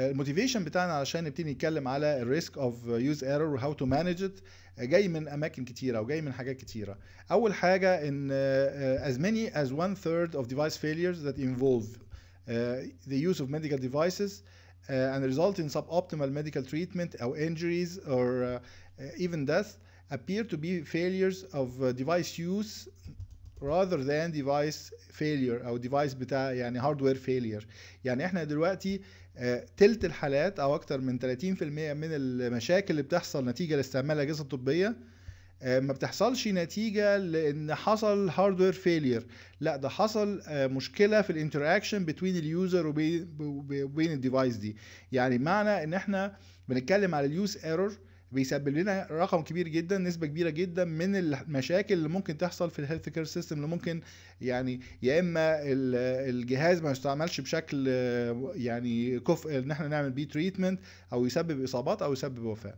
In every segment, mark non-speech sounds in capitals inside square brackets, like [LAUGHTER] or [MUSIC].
الموتيفيشن بتاعنا علشان نبتدي نتكلم على الريسك اوف يوز ايرور وهاو تو مانج ات جاي من اماكن كتيره وجاي من حاجات كتيره اول حاجه ان as many as one third of device failures that involve the use of medical devices and result in suboptimal medical treatment or injuries or even death appear to be failures of device use rather than device failure او device بتاع يعني hardware failure يعني احنا دلوقتي تلت الحالات او اكتر من 30% من المشاكل اللي بتحصل نتيجه لاستعمال الاجهزه الطبيه آه، ما بتحصلش نتيجة لأن حصل هاردوير فيلير لا ده حصل آه، مشكلة في الانتراكشن بين اليوزر وبين الديفايس دي يعني معنى ان احنا بنتكلم على اليوز ايرور بيسبب لنا رقم كبير جدا نسبه كبيره جدا من المشاكل اللي ممكن تحصل في الهيلث كير سيستم اللي ممكن يعني يا اما الجهاز ما يستعملش بشكل يعني كفء ان احنا نعمل بيه تريتمنت او يسبب اصابات او يسبب وفاه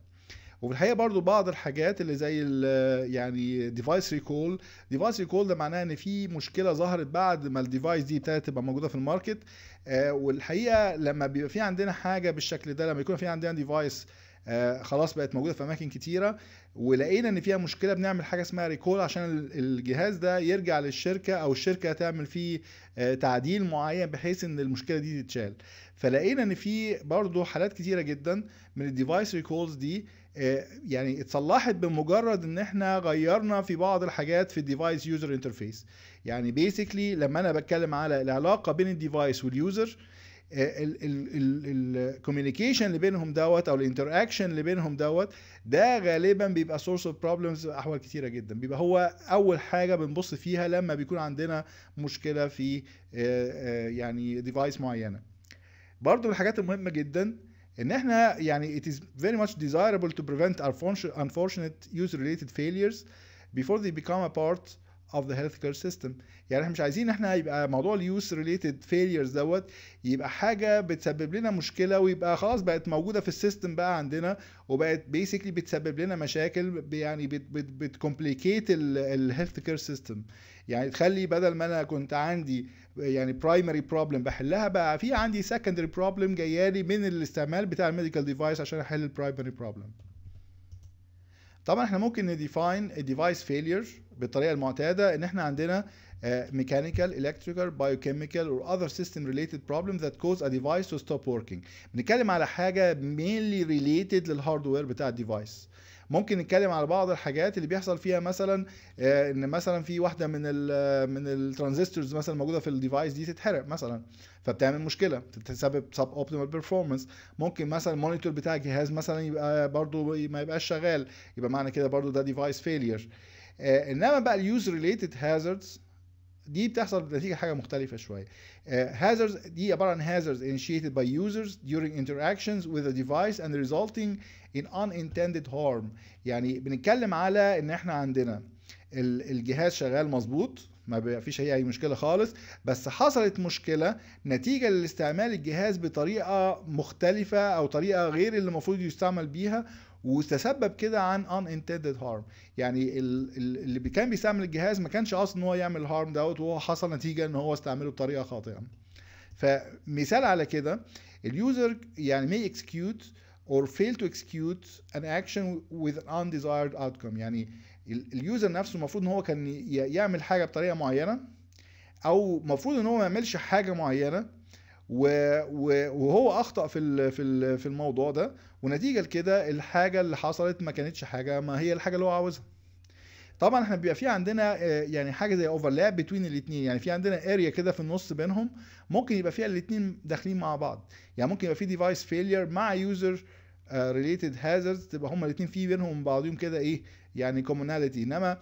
وفي الحقيقه برضو بعض الحاجات اللي زي يعني ديفايس ريكول ديفايس ريكول ده معناه ان في مشكله ظهرت بعد ما الديفايس دي ابتدت تبقى موجوده في الماركت آه، والحقيقه لما بيبقى في عندنا حاجه بالشكل ده لما يكون في عندنا ديفايس آه، خلاص بقت موجوده في اماكن كتيره ولقينا ان فيها مشكله بنعمل حاجه اسمها ريكول عشان الجهاز ده يرجع للشركه او الشركه تعمل فيه آه، تعديل معين بحيث ان المشكله دي تتشال فلقينا ان في برضه حالات كتيره جدا من الديفايس ريكولز دي آه، يعني اتصلحت بمجرد ان احنا غيرنا في بعض الحاجات في الديفايس يوزر انترفيس يعني بيسكلي لما انا بتكلم على العلاقه بين الديفايس واليوزر الكوميونيكيشن اللي بينهم دوت او الانتراكشن اللي بينهم دوت ده غالبا بيبقى سورس اوف بروبلمز احوال كتيره جدا بيبقى هو اول حاجه بنبص فيها لما بيكون عندنا مشكله في آه، آه، يعني ديفايس معينه برضو من الحاجات المهمه جدا ان احنا يعني it is very much desirable to prevent unfortunate user related failures before they become a part of the healthcare system يعني احنا مش عايزين احنا يبقى موضوع اليوز ريليتد فيليرز دوت يبقى حاجه بتسبب لنا مشكله ويبقى خلاص بقت موجوده في السيستم بقى عندنا وبقت بيسكلي بتسبب لنا مشاكل يعني بتكومبليكيت الهيلث كير سيستم يعني تخلي بدل ما انا كنت عندي يعني برايمري بروبلم بحلها بقى في عندي سكندري بروبلم جايه لي من الاستعمال بتاع الميديكال ديفايس عشان احل البرايمري بروبلم طبعا احنا ممكن نديفاين الديفايس فيلير بالطريقه المعتاده ان احنا عندنا ميكانيكال الكتريكال بايوكيميكال or اذر سيستم ريليتد بروبلم ذات كوز ا ديفايس تو ستوب وركينج بنتكلم على حاجه مينلي ريليتد للهاردوير بتاع الديفايس ممكن نتكلم على بعض الحاجات اللي بيحصل فيها مثلا آه، ان مثلا في واحده من الـ من الترانزستورز مثلا موجوده في الديفايس دي تتحرق مثلا فبتعمل مشكله بتسبب سب اوبتيمال بيرفورمانس ممكن مثلا المونيتور بتاع الجهاز مثلا يبقى برضو ما يبقاش شغال يبقى معنى كده برضو ده ديفايس آه، فيلير انما بقى اليوز ريليتد هازاردز دي بتحصل نتيجه حاجه مختلفه شويه هازرز uh, دي عباره عن هازرز initiated by users during interactions with a device and resulting in unintended harm يعني بنتكلم على ان احنا عندنا الجهاز شغال مظبوط ما فيش اي مشكله خالص بس حصلت مشكله نتيجه لاستعمال الجهاز بطريقه مختلفه او طريقه غير اللي المفروض يستعمل بيها وتسبب كده عن unintended harm يعني اللي كان بيستعمل الجهاز ما كانش قاصد ان هو يعمل هارم دوت وهو حصل نتيجه ان هو استعمله بطريقه خاطئه فمثال على كده اليوزر يعني may execute or fail to execute an action with an undesired outcome يعني اليوزر نفسه المفروض ان هو كان يعمل حاجه بطريقه معينه او المفروض ان هو ما يعملش حاجه معينه وهو اخطا في في الموضوع ده ونتيجه لكده الحاجه اللي حصلت ما كانتش حاجه ما هي الحاجه اللي هو عاوزها طبعا احنا بيبقى في عندنا آه، يعني حاجه زي اوفرلاب بتوين الاثنين يعني في عندنا اريا كده في النص بينهم ممكن يبقى فيها الاثنين داخلين مع بعض يعني ممكن يبقى في ديفايس فيلير مع يوزر ريليتد هازاردز تبقى هما الاثنين في بينهم بعضهم كده ايه يعني كوموناليتي انما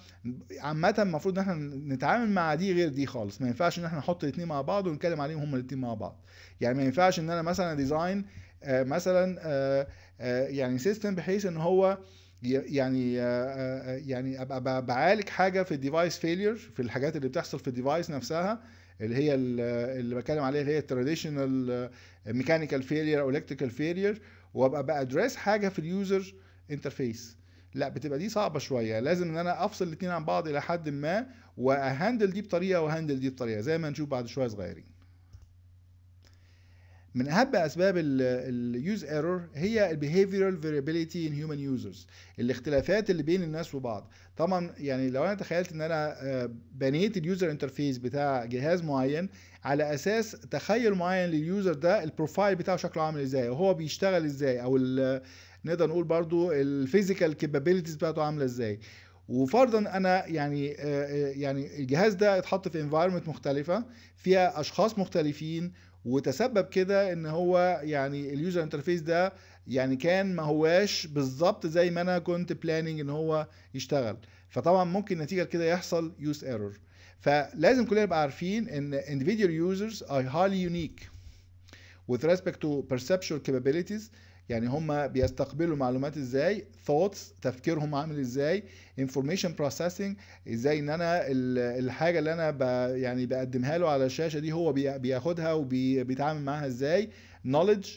عامه المفروض ان احنا نتعامل مع دي غير دي خالص ما ينفعش ان احنا نحط الاثنين مع بعض ونتكلم عليهم هما الاثنين مع بعض يعني ما ينفعش ان انا مثلا ديزاين آه، مثلا آه، آه، يعني سيستم بحيث ان هو يعني آه، آه، يعني ابقى بعالج حاجه في الديفايس فيلير في الحاجات اللي بتحصل في الديفايس نفسها اللي هي اللي بتكلم عليها اللي هي التراديشنال ميكانيكال فيلير او الكتريكال فيلير وابقى بادريس حاجه في اليوزر انترفيس لا بتبقى دي صعبه شويه لازم ان انا افصل الاثنين عن بعض الى حد ما واهندل دي بطريقه وهندل دي بطريقه زي ما نشوف بعد شويه صغيرين من اهم اسباب اليوز ايرور هي البيهيفيرال فيريبيليتي ان هيومن يوزرز الاختلافات اللي بين الناس وبعض طبعا يعني لو انا تخيلت ان انا آه، بنيت اليوزر انترفيس بتاع جهاز معين على اساس تخيل معين لليوزر ده البروفايل بتاعه شكله عامل ازاي وهو بيشتغل ازاي او نقدر نقول برضو الفيزيكال كابابيلتيز بتاعته عامله ازاي وفرضا انا يعني آه، آه، يعني الجهاز ده اتحط في انفايرمنت مختلفه فيها اشخاص مختلفين وتسبب كده ان هو يعني اليوزر انترفيس ده يعني كان ما هواش بالظبط زي ما انا كنت بلاننج ان هو يشتغل فطبعا ممكن نتيجه كده يحصل يوز ايرور فلازم كلنا نبقى عارفين ان individual users are highly unique with respect to perceptual capabilities يعني هم بيستقبلوا معلومات ازاي ثوتس تفكيرهم عامل ازاي انفورميشن بروسيسنج ازاي ان انا الحاجه اللي انا ب يعني بقدمها له على الشاشه دي هو بياخدها وبيتعامل معاها ازاي نوليدج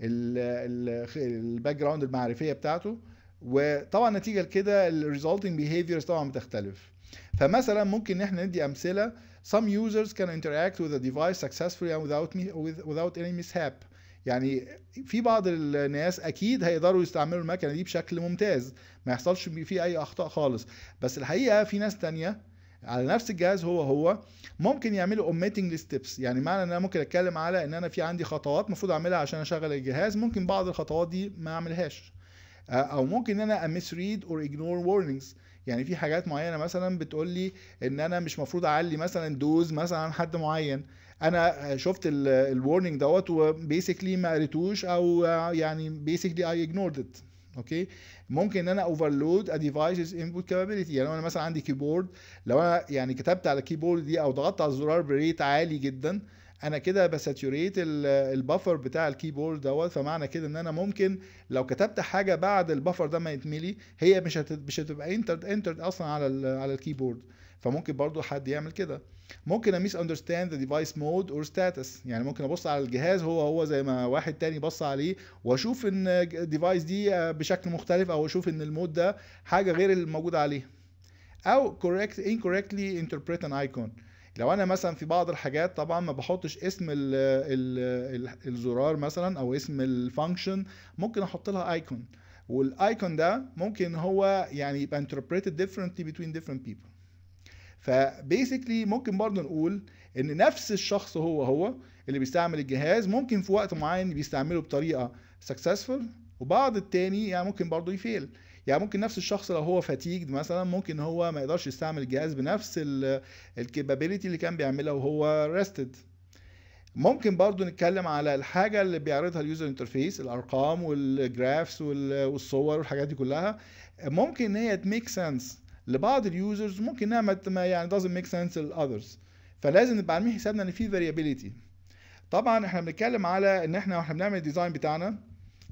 الباك جراوند المعرفيه بتاعته وطبعا نتيجه لكده resulting بيهيفيرز طبعا بتختلف فمثلا ممكن ان احنا ندي امثله some users can interact with a device successfully and without, without any mishap يعني في بعض الناس اكيد هيقدروا يستعملوا المكنه دي بشكل ممتاز ما يحصلش فيه اي اخطاء خالص بس الحقيقه في ناس تانية على نفس الجهاز هو هو ممكن يعملوا اوميتنج لستبس يعني معنى ان انا ممكن اتكلم على ان انا في عندي خطوات المفروض اعملها عشان اشغل الجهاز ممكن بعض الخطوات دي ما اعملهاش او ممكن ان انا ريد اور اجنور وورنينجز يعني في حاجات معينه مثلا بتقول لي ان انا مش مفروض اعلي مثلا دوز مثلا حد معين انا شفت الورنينج دوت وبيسكلي ما قريتوش او يعني بيسكلي اي اجنورد ات اوكي ممكن ان انا اوفرلود ا ديفايسز انبوت كابابيلتي يعني انا مثلا عندي كيبورد لو انا يعني كتبت على الكيبورد دي او ضغطت على الزرار بريت عالي جدا انا كده بساتوريت البفر بتاع الكيبورد دوت فمعنى كده ان انا ممكن لو كتبت حاجه بعد البفر ده ما يتملي هي مش مش هتبقى انترد انترد اصلا على على الكيبورد فممكن برضو حد يعمل كده ممكن اميس اندرستاند ذا ديفايس مود اور ستاتس يعني ممكن ابص على الجهاز هو هو زي ما واحد تاني بص عليه واشوف ان الديفايس دي بشكل مختلف او اشوف ان المود ده حاجه غير اللي موجوده عليه او كوركت انكوركتلي انتربريت ان ايكون لو انا مثلا في بعض الحاجات طبعا ما بحطش اسم الـ الـ الـ الزرار مثلا او اسم الفانكشن ممكن احط لها ايكون والايكون ده ممكن هو يعني يبقى انتربريتد ديفرنتلي between ديفرنت بيبل فبيسكلي ممكن برضه نقول ان نفس الشخص هو هو اللي بيستعمل الجهاز ممكن في وقت معين بيستعمله بطريقه سكسسفول وبعض التاني يعني ممكن برضه يفيل يعني ممكن نفس الشخص لو هو فاتيج مثلا ممكن هو ما يقدرش يستعمل الجهاز بنفس الكابابيلتي اللي كان بيعملها وهو ريستد ممكن برضو نتكلم على الحاجه اللي بيعرضها اليوزر انترفيس الارقام والجرافس والصور والحاجات دي كلها ممكن ان هي تميك سنس لبعض اليوزرز ممكن انها ما يعني doesn't make sense للاذرز فلازم نبقى عاملين حسابنا ان في variability طبعا احنا بنتكلم على ان احنا واحنا بنعمل الديزاين بتاعنا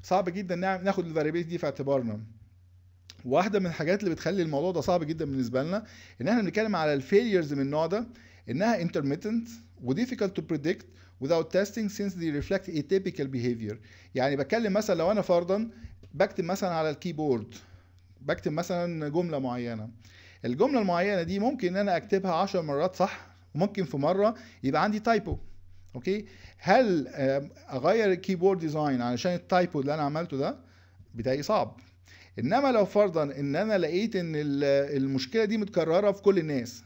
صعب جدا ناخد variability دي في اعتبارنا واحده من الحاجات اللي بتخلي الموضوع ده صعب جدا بالنسبه لنا ان احنا بنتكلم على الفيليرز من النوع ده انها intermittent و difficult to predict without testing since they reflect atypical behavior يعني بتكلم مثلا لو انا فرضا بكتب مثلا على الكيبورد بكتب مثلا جمله معينه الجمله المعينه دي ممكن ان انا اكتبها 10 مرات صح وممكن في مره يبقى عندي تايبو اوكي هل آه، اغير الكيبورد ديزاين علشان التايبو اللي انا عملته ده بتاعي صعب انما لو فرضا ان انا لقيت ان المشكله دي متكرره في كل الناس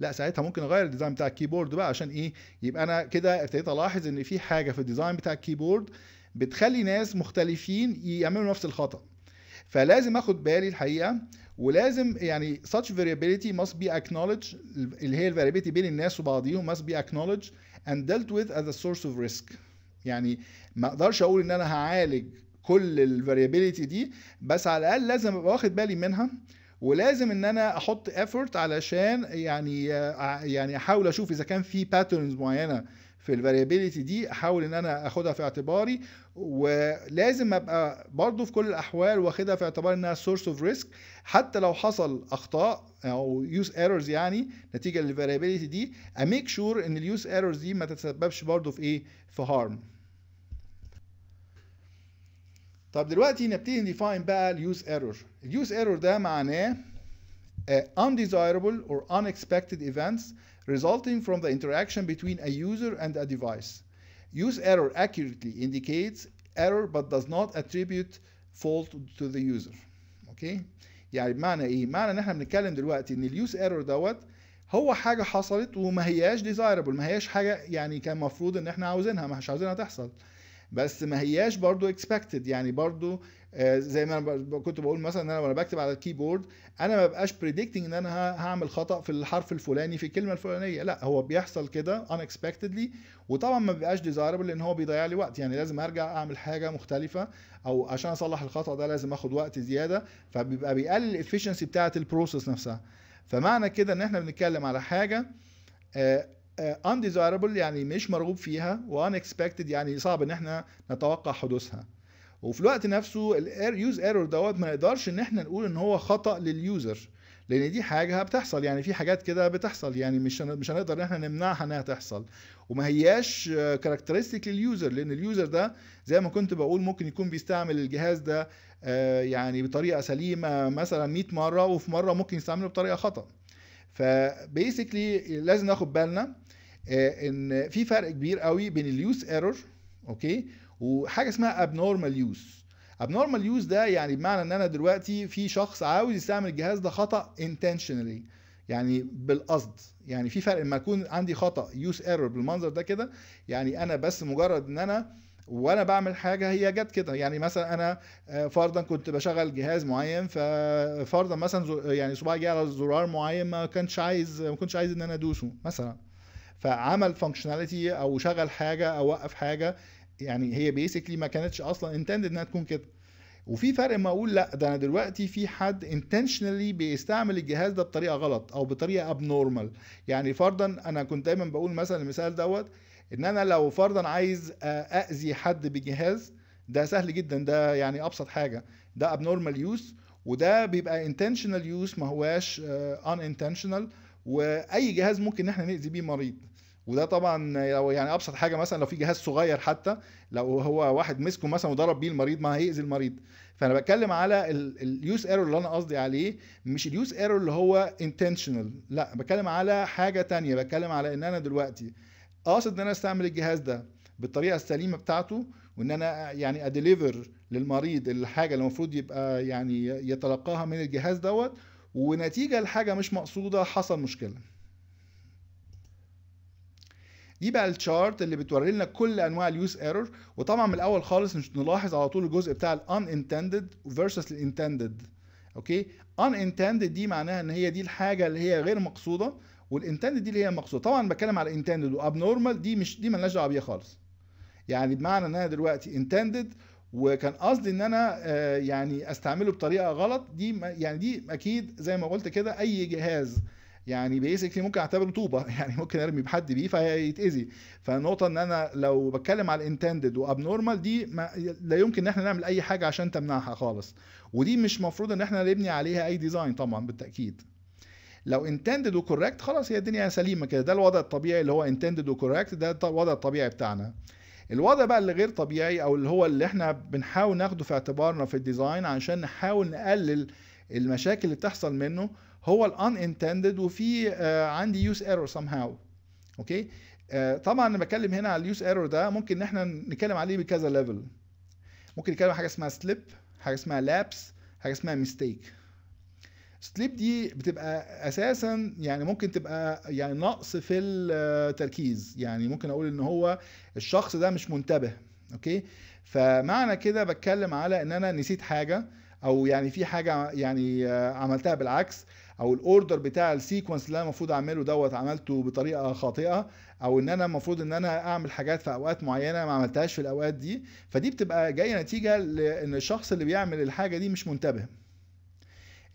لا ساعتها ممكن اغير الديزاين بتاع الكيبورد بقى عشان ايه يبقى انا كده ابتديت الاحظ ان في حاجه في الديزاين بتاع الكيبورد بتخلي ناس مختلفين يعملوا نفس الخطا فلازم اخد بالي الحقيقه ولازم يعني such variability must be acknowledged اللي هي الفاريبيتي بين الناس وبعضيهم must be acknowledged and dealt with as a source of risk يعني ما اقدرش اقول ان انا هعالج كل الفاريابيليتي دي بس على الاقل لازم ابقى واخد بالي منها ولازم ان انا احط effort علشان يعني يعني احاول اشوف اذا كان في باترنز معينه في الفاريبيليتي دي احاول ان انا اخدها في اعتباري ولازم ابقى برضو في كل الاحوال واخدها في اعتبار انها سورس اوف ريسك حتى لو حصل اخطاء او يوز ايرورز يعني نتيجه للفاريبيليتي دي اميك شور ان اليوز ايرورز دي ما تتسببش برضو في ايه في هارم طب دلوقتي نبتدي نديفاين بقى اليوز ايرور اليوز ايرور ده معناه uh, undesirable or unexpected events resulting from the interaction between a user and a device. Use error accurately indicates error but does not attribute fault to the user. اوكي؟ يعني بمعنى ايه؟ معنى ان احنا بنتكلم دلوقتي ان اليوز ايرور دوت هو حاجه حصلت وما هياش ديزايربل ما هياش حاجه يعني كان المفروض ان احنا عاوزينها ما احناش عاوزينها تحصل بس ما هياش برضو اكسبكتد يعني برضو آه، زي ما انا كنت بقول مثلا ان انا وانا بكتب على الكيبورد انا ما ببقاش بريدكتنج ان انا هعمل خطا في الحرف الفلاني في الكلمه الفلانيه لا هو بيحصل كده unexpectedly وطبعا ما بيبقاش ديزايربل لان هو بيضيع لي وقت يعني لازم ارجع اعمل حاجه مختلفه او عشان اصلح الخطا ده لازم اخد وقت زياده فبيبقى بيقلل الافشنسي بتاعه البروسيس نفسها فمعنى كده ان احنا بنتكلم على حاجه انديزايربل آه، آه، يعني مش مرغوب فيها وانكسبكتد يعني صعب ان احنا نتوقع حدوثها وفي الوقت نفسه اليوز ايرور دوت ما نقدرش ان احنا نقول ان هو خطا لليوزر لان دي حاجه بتحصل يعني في حاجات كده بتحصل يعني مش مش هنقدر ان احنا نمنعها انها تحصل وما هياش كاركترستيك لليوزر لان اليوزر ده زي ما كنت بقول ممكن يكون بيستعمل الجهاز ده آه، يعني بطريقه سليمه مثلا 100 مره وفي مره ممكن يستعمله بطريقه خطا فبيسكلي لازم ناخد بالنا آه، ان في فرق كبير قوي بين اليوز ايرور اوكي وحاجه اسمها abnormal use abnormal use ده يعني بمعنى ان انا دلوقتي في شخص عاوز يستعمل الجهاز ده خطا intentionally يعني بالقصد يعني في فرق لما يكون عندي خطا use ايرور بالمنظر ده كده يعني انا بس مجرد ان انا وانا بعمل حاجه هي جت كده يعني مثلا انا آه، فرضا كنت بشغل جهاز معين ففرضا مثلا يعني صباعي جه على زرار معين ما كانش عايز ما كنتش عايز ان انا ادوسه مثلا فعمل فانكشناليتي او شغل حاجه او وقف حاجه يعني هي بيسكلي ما كانتش اصلا انتندد انها تكون كده وفي فرق ما اقول لا ده انا دلوقتي في حد انتشنالي بيستعمل الجهاز ده بطريقه غلط او بطريقه ابنورمال يعني فرضا انا كنت دايما بقول مثلا المثال دوت ان انا لو فرضا عايز اذي حد بجهاز ده سهل جدا ده يعني ابسط حاجه ده ابنورمال يوز وده بيبقى انتشنال يوز ما هواش ان انتشنال واي جهاز ممكن ان احنا ناذي بيه مريض وده طبعا لو يعني ابسط حاجه مثلا لو في جهاز صغير حتى لو هو واحد مسكه مثلا وضرب بيه المريض ما هيأذي المريض فانا بتكلم على اليوز ايرور اللي انا قصدي عليه مش اليوز ايرور اللي هو انتشنال لا بتكلم على حاجه تانية بتكلم على ان انا دلوقتي قاصد ان انا استعمل الجهاز ده بالطريقه السليمه بتاعته وان انا يعني اديليفر للمريض الحاجه اللي المفروض يبقى يعني يتلقاها من الجهاز دوت ونتيجه لحاجه مش مقصوده حصل مشكله دي بقى الشارت اللي بتوري لنا كل انواع اليوز ايرور وطبعا من الاول خالص نلاحظ على طول الجزء بتاع الان انتندد فيرسس الانتندد اوكي ان انتندد دي معناها ان هي دي الحاجه اللي هي غير مقصوده والانتندد دي اللي هي مقصوده طبعا بتكلم على انتندد واب نورمال دي مش دي مالناش دعوه بيها خالص يعني بمعنى ان انا دلوقتي انتندد وكان قصدي ان انا آه، يعني استعمله بطريقه غلط دي يعني دي اكيد زي ما قلت كده اي جهاز يعني بيسكلي ممكن اعتبره طوبه [LAUGHS] يعني ممكن ارمي بحد بيه فيتاذي فالنقطه ان انا لو بتكلم على الانتندد وابنورمال دي ما لا يمكن ان احنا نعمل اي حاجه عشان تمنعها خالص ودي مش مفروض ان احنا نبني عليها اي ديزاين طبعا بالتاكيد لو انتندد وكوركت خلاص هي الدنيا سليمه كده ده الوضع الطبيعي اللي هو انتندد وكوركت ده الوضع الطبيعي بتاعنا الوضع بقى اللي غير طبيعي او اللي هو اللي احنا بنحاول ناخده في اعتبارنا في الديزاين عشان نحاول نقلل المشاكل اللي بتحصل منه هو الان انتندد وفي آه، عندي يوز ايرور سام هاو اوكي طبعا انا بتكلم هنا على اليوز ايرور ده ممكن ان احنا نتكلم عليه بكذا ليفل ممكن نتكلم حاجه اسمها سليب حاجه اسمها لابس حاجه اسمها ميستيك سليب دي بتبقى اساسا يعني ممكن تبقى يعني نقص في التركيز يعني ممكن اقول ان هو الشخص ده مش منتبه اوكي فمعنى كده بتكلم على ان انا نسيت حاجه او يعني في حاجه يعني آه، عملتها بالعكس او الاوردر بتاع السيكونس اللي انا المفروض اعمله دوت عملته بطريقه خاطئه او ان انا المفروض ان انا اعمل حاجات في اوقات معينه ما عملتهاش في الاوقات دي فدي بتبقى جايه نتيجه لان الشخص اللي بيعمل الحاجه دي مش منتبه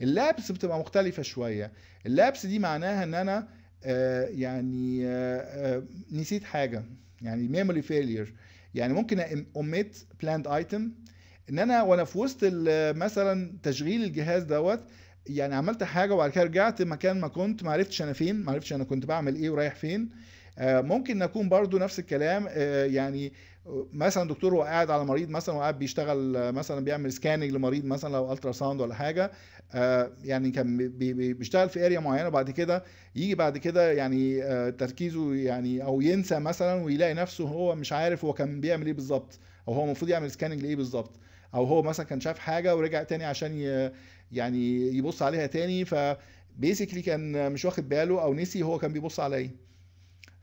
اللابس بتبقى مختلفه شويه اللابس دي معناها ان انا آه يعني آه آه نسيت حاجه يعني ميموري فيلير يعني ممكن اميت بلاند ايتم ان انا وانا في وسط مثلا تشغيل الجهاز دوت يعني عملت حاجه وبعد كده رجعت مكان ما كنت ما عرفتش انا فين ما عرفتش انا كنت بعمل ايه ورايح فين آه، ممكن نكون برضو نفس الكلام آه، يعني مثلا دكتور هو قاعد على مريض مثلا وقاعد بيشتغل مثلا بيعمل سكاننج لمريض مثلا لو الترا ساوند ولا حاجه آه، يعني كان بيشتغل في اريا معينه وبعد كده يجي بعد كده يعني تركيزه يعني او ينسى مثلا ويلاقي نفسه هو مش عارف هو كان بيعمل ايه بالظبط او هو المفروض يعمل سكاننج لايه بالظبط او هو مثلا كان شاف حاجه ورجع تاني عشان يعني يبص عليها تاني فبيسكلي كان مش واخد باله او نسي هو كان بيبص على ايه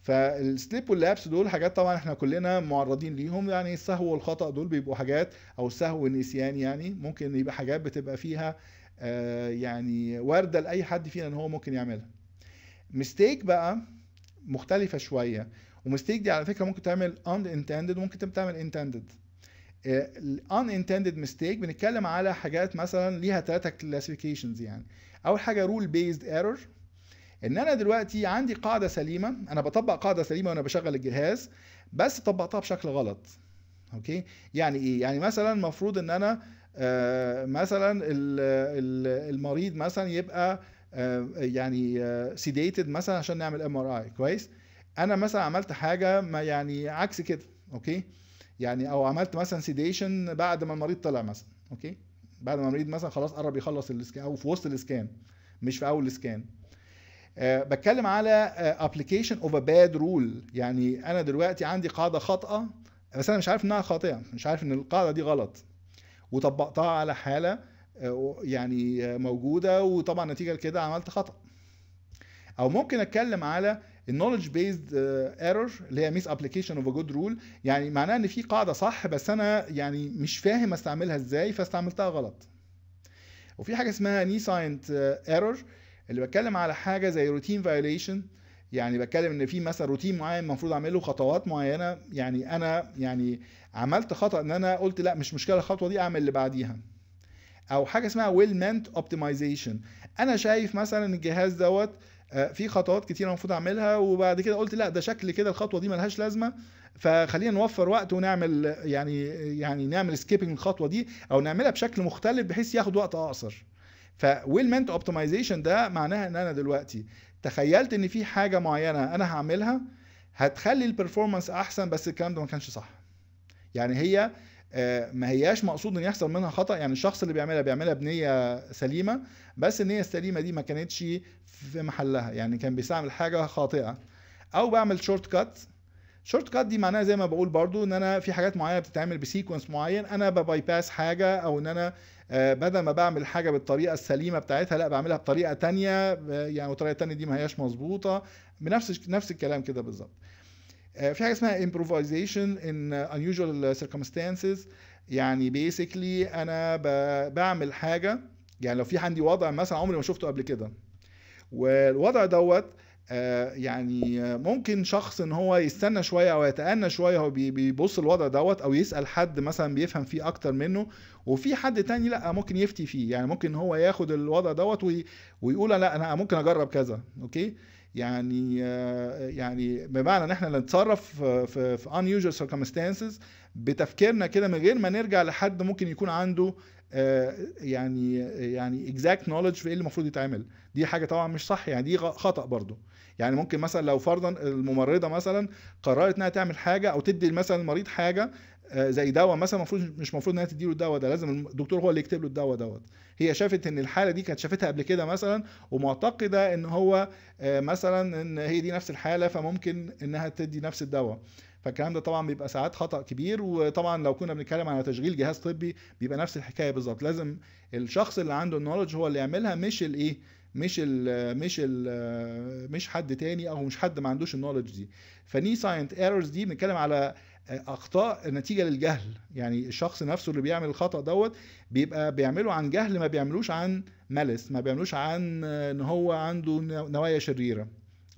فالسليب واللابس دول حاجات طبعا احنا كلنا معرضين ليهم يعني السهو والخطا دول بيبقوا حاجات او السهو والنسيان يعني ممكن يبقى حاجات بتبقى فيها آه يعني وارده لاي حد فينا ان هو ممكن يعملها ميستيك بقى مختلفه شويه ومستيك دي على فكره ممكن تعمل اند انتندد وممكن تعمل انتندد آه، unintended mistake بنتكلم على حاجات مثلا ليها ثلاثه كلاسيفيكيشنز يعني اول حاجه رول بيزد ايرور ان انا دلوقتي عندي قاعده سليمه انا بطبق قاعده سليمه وانا بشغل الجهاز بس طبقتها بشكل غلط اوكي يعني ايه يعني مثلا المفروض ان انا آه مثلا المريض مثلا يبقى آه يعني آه سيديتد مثلا عشان نعمل ام ار اي كويس انا مثلا عملت حاجه ما يعني عكس كده اوكي يعني او عملت مثلا سيديشن بعد ما المريض طلع مثلا اوكي بعد ما المريض مثلا خلاص قرب يخلص الاسكان او في وسط الاسكان مش في اول الاسكان أه بتكلم على ابلكيشن اوف ا باد رول يعني انا دلوقتي عندي قاعده خاطئه بس انا مش عارف انها خاطئه مش عارف ان القاعده دي غلط وطبقتها على حاله آه، يعني آه، موجوده وطبعا نتيجه لكده عملت خطا او ممكن اتكلم على النولج بيزد ايرور اللي هي ميس ابلكيشن اوف ا جود رول يعني معناها ان في قاعده صح بس انا يعني مش فاهم استعملها ازاي فاستعملتها غلط وفي حاجه اسمها ني ساينت ايرور uh, اللي بتكلم على حاجه زي روتين فايوليشن يعني بتكلم ان في مثلا روتين معين المفروض اعمله خطوات معينه يعني انا يعني عملت خطا ان انا قلت لا مش مشكله الخطوه دي اعمل اللي بعديها او حاجه اسمها ويل مانت اوبتمايزيشن انا شايف مثلا الجهاز دوت آه، في خطوات كتيرة المفروض اعملها وبعد كده قلت لا ده شكل كده الخطوه دي ملهاش لازمه فخلينا نوفر وقت ونعمل يعني يعني نعمل سكيبنج الخطوه دي او نعملها بشكل مختلف بحيث ياخد وقت اقصر فويل مينت اوبتمايزيشن ده معناها ان انا دلوقتي تخيلت ان في حاجه معينه انا هعملها هتخلي البرفورمانس احسن بس الكلام ده ما كانش صح يعني هي آه، ما هياش مقصود ان يحصل منها خطا يعني الشخص اللي بيعملها بيعملها بنيه سليمه بس النيه السليمه دي ما كانتش في محلها يعني كان بيستعمل حاجه خاطئه او بعمل شورت كات شورت كات دي معناها زي ما بقول برضو ان انا في حاجات معينه بتتعمل بسيكونس معين انا بباي باس حاجه او ان انا آه، بدل ما بعمل حاجه بالطريقه السليمه بتاعتها لا بعملها بطريقه تانية يعني الطريقه التانية دي ما هياش مظبوطه بنفس نفس الكلام كده بالظبط آه، في حاجه اسمها improvisation in unusual circumstances يعني بيسكلي انا بعمل حاجه يعني لو في عندي وضع مثلا عمري ما شفته قبل كده والوضع دوت آه، يعني ممكن شخص ان هو يستنى شويه او يتأنى شويه هو بيبص الوضع دوت او يسأل حد مثلا بيفهم فيه اكتر منه وفي حد تاني لا ممكن يفتي فيه يعني ممكن هو ياخد الوضع دوت ويقول لا انا ممكن اجرب كذا اوكي يعني آه، يعني بمعنى ان احنا نتصرف في في unusual circumstances بتفكيرنا كده من غير ما نرجع لحد ممكن يكون عنده آه، يعني يعني اكزاكت نولج في ايه اللي المفروض يتعمل دي حاجه طبعا مش صح يعني دي خطا برضه يعني ممكن مثلا لو فرضا الممرضه مثلا قررت انها تعمل حاجه او تدي مثلا المريض حاجه آه، زي دواء مثلا المفروض مش المفروض انها تديله الدواء ده لازم الدكتور هو اللي يكتب له الدواء دوت هي شافت ان الحاله دي كانت شافتها قبل كده مثلا ومعتقده ان هو آه، مثلا ان هي دي نفس الحاله فممكن انها تدي نفس الدواء فالكلام ده طبعا بيبقى ساعات خطا كبير وطبعا لو كنا بنتكلم على تشغيل جهاز طبي بيبقى نفس الحكايه بالظبط لازم الشخص اللي عنده النولج هو اللي يعملها مش الايه مش الـ مش الـ مش حد تاني او مش حد ما عندوش النولج دي فني ساينت ايرورز دي بنتكلم على اخطاء نتيجه للجهل يعني الشخص نفسه اللي بيعمل الخطا دوت بيبقى بيعمله عن جهل ما بيعملوش عن ملس ما بيعملوش عن ان هو عنده نوايا شريره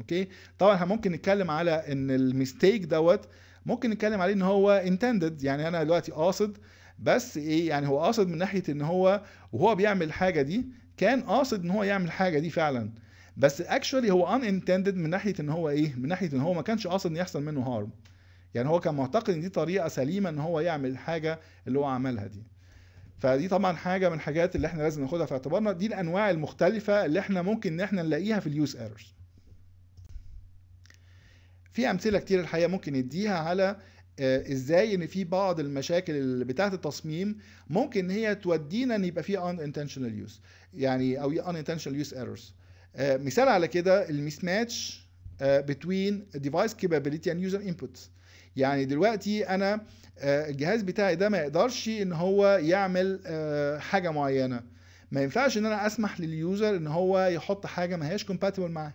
اوكي طبعا احنا ممكن نتكلم على ان الميستيك دوت ممكن نتكلم عليه ان هو انتندد يعني انا دلوقتي قاصد بس ايه يعني هو قاصد من ناحيه ان هو وهو بيعمل الحاجه دي كان قاصد ان هو يعمل الحاجه دي فعلا بس اكشولي هو ان انتندد من ناحيه ان هو ايه من ناحيه ان هو ما كانش قاصد ان يحصل منه هارم يعني هو كان معتقد ان دي طريقه سليمه ان هو يعمل الحاجه اللي هو عملها دي فدي طبعا حاجه من الحاجات اللي احنا لازم ناخدها في اعتبارنا دي الانواع المختلفه اللي احنا ممكن ان احنا نلاقيها في اليوز ايرورز في امثله كتير الحقيقه ممكن نديها على آه، ازاي ان في بعض المشاكل بتاعه التصميم ممكن ان هي تودينا ان يبقى في ان انتشنال يوز يعني او ان انتشنال يوز ايرورز مثال على كده الميس ماتش بتوين ديفايس كابابيلتي اند يوزر انبوتس يعني دلوقتي انا آه، الجهاز بتاعي ده ما يقدرش ان هو يعمل آه، حاجه معينه ما ينفعش ان انا اسمح لليوزر ان هو يحط حاجه ما هياش كومباتبل معاه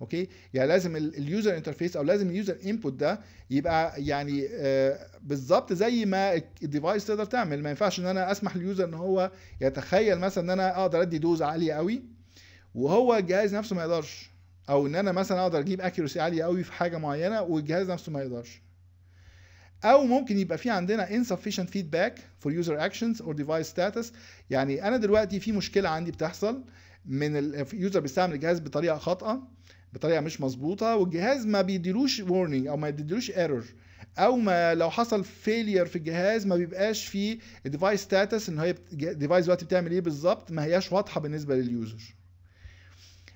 اوكي يعني لازم اليوزر انترفيس او لازم اليوزر انبوت ده يبقى يعني آه، بالظبط زي ما الديفايس تقدر تعمل ما ينفعش ان انا اسمح لليوزر ان هو يتخيل مثلا ان انا اقدر ادي دوز عاليه قوي وهو الجهاز نفسه ما يقدرش او ان انا مثلا اقدر اجيب اكيرسي عاليه قوي في حاجه معينه والجهاز نفسه ما يقدرش او ممكن يبقى في عندنا insufficient feedback for user actions or device status يعني انا دلوقتي في مشكله عندي بتحصل من اليوزر بيستعمل الجهاز بطريقه خاطئه بطريقه مش مظبوطه والجهاز ما بيديلوش warning او ما بيديلوش error او ما لو حصل فيلير في الجهاز ما بيبقاش في الديفايس ستاتس ان هي الديفايس دلوقتي بتعمل ايه بالظبط ما هياش واضحه بالنسبه لليوزر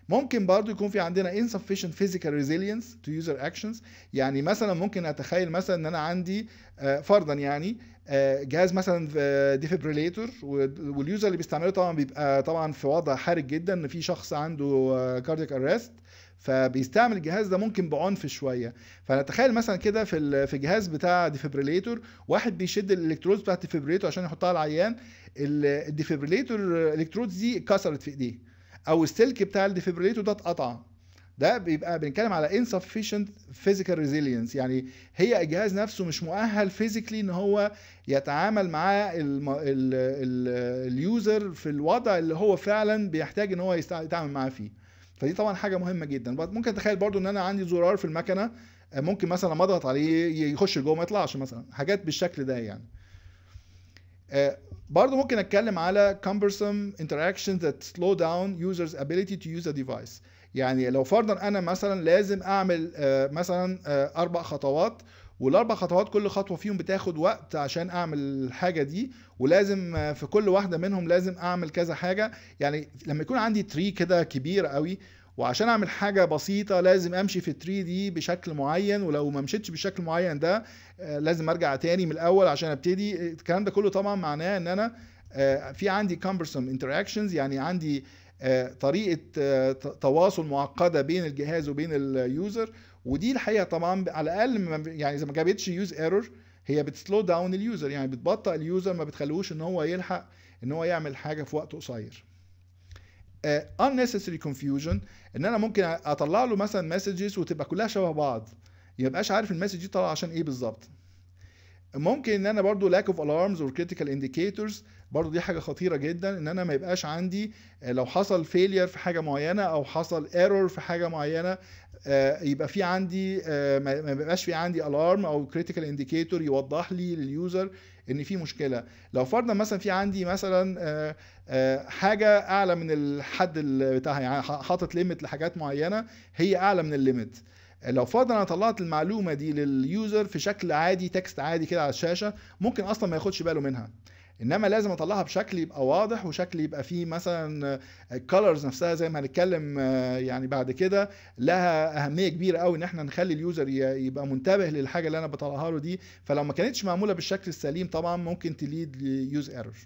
ممكن برضو يكون في عندنا insufficient physical resilience to user actions يعني مثلا ممكن اتخيل مثلا ان انا عندي آه، فرضا يعني آه، جهاز مثلا ديفيبريليتور آه، واليوزر اللي بيستعمله طبعا بيبقى طبعا في وضع حرج جدا ان في شخص عنده كارديك ارست فبيستعمل الجهاز ده ممكن بعنف شويه فنتخيل مثلا كده في في جهاز بتاع ديفيبريليتور واحد بيشد الالكترودز بتاعت الديفيبريليتور عشان يحطها على العيان الديفيبريليتور الالكترودز دي اتكسرت في ايديه او السلك بتاع الديفيبريتو ده اتقطع ده بيبقى بنتكلم على insufficient physical resilience يعني هي الجهاز نفسه مش مؤهل فيزيكلي ان هو يتعامل مع اليوزر في الوضع اللي هو فعلا بيحتاج ان هو يتعامل معاه فيه فدي طبعا حاجه مهمه جدا ممكن تخيل برضو ان انا عندي زرار في المكنه ممكن مثلا لما اضغط عليه يخش جوه ما يطلعش مثلا حاجات بالشكل ده يعني آه، برضه ممكن اتكلم على cumbersome interactions that slow down users ability to use a device يعني لو فرضا انا مثلا لازم اعمل آه، مثلا آه، اربع خطوات والاربع خطوات كل خطوه فيهم بتاخد وقت عشان اعمل الحاجه دي ولازم في كل واحده منهم لازم اعمل كذا حاجه يعني لما يكون عندي تري كده كبير قوي وعشان اعمل حاجه بسيطه لازم امشي في 3 دي بشكل معين ولو ما مشيتش بالشكل المعين ده آه، لازم ارجع تاني من الاول عشان ابتدي آه، الكلام ده كله طبعا معناه ان انا آه، في عندي cumbersome انتراكشنز يعني عندي طريقه تواصل معقده بين الجهاز وبين اليوزر ودي الحقيقه طبعا على الاقل يعني اذا ما جابتش يوز ايرور هي بتسلو داون اليوزر يعني بتبطئ اليوزر ما بتخليهوش ان هو يلحق ان هو يعمل حاجه في وقت قصير آه، unnecessary confusion ان انا ممكن اطلع له مثلا messages وتبقى كلها شبه بعض يبقاش عارف المسج دي طالعه عشان ايه بالظبط ممكن ان انا برضو lack of alarms or critical indicators برضو دي حاجه خطيره جدا ان انا ما يبقاش عندي آه، لو حصل failure في حاجه معينه او حصل error في حاجه معينه آه، يبقى في عندي ما يبقاش في عندي alarm او critical indicator يوضح لي لليوزر ان في مشكله لو فرضا مثلا في عندي مثلا آه، آه، حاجه اعلى من الحد بتاعها يعني حاطط ليميت لحاجات معينه هي اعلى من الليميت لو فرضا انا طلعت المعلومه دي لليوزر في شكل عادي تكست عادي كده على الشاشه ممكن اصلا ما ياخدش باله منها انما لازم اطلعها بشكل يبقى واضح وشكل يبقى فيه مثلا الكالرز نفسها زي ما هنتكلم آه، يعني بعد كده لها اهميه كبيره قوي ان احنا نخلي اليوزر يبقى منتبه للحاجه اللي انا بطلعها له دي فلو ما كانتش معموله بالشكل السليم طبعا ممكن تليد ليوز ايرور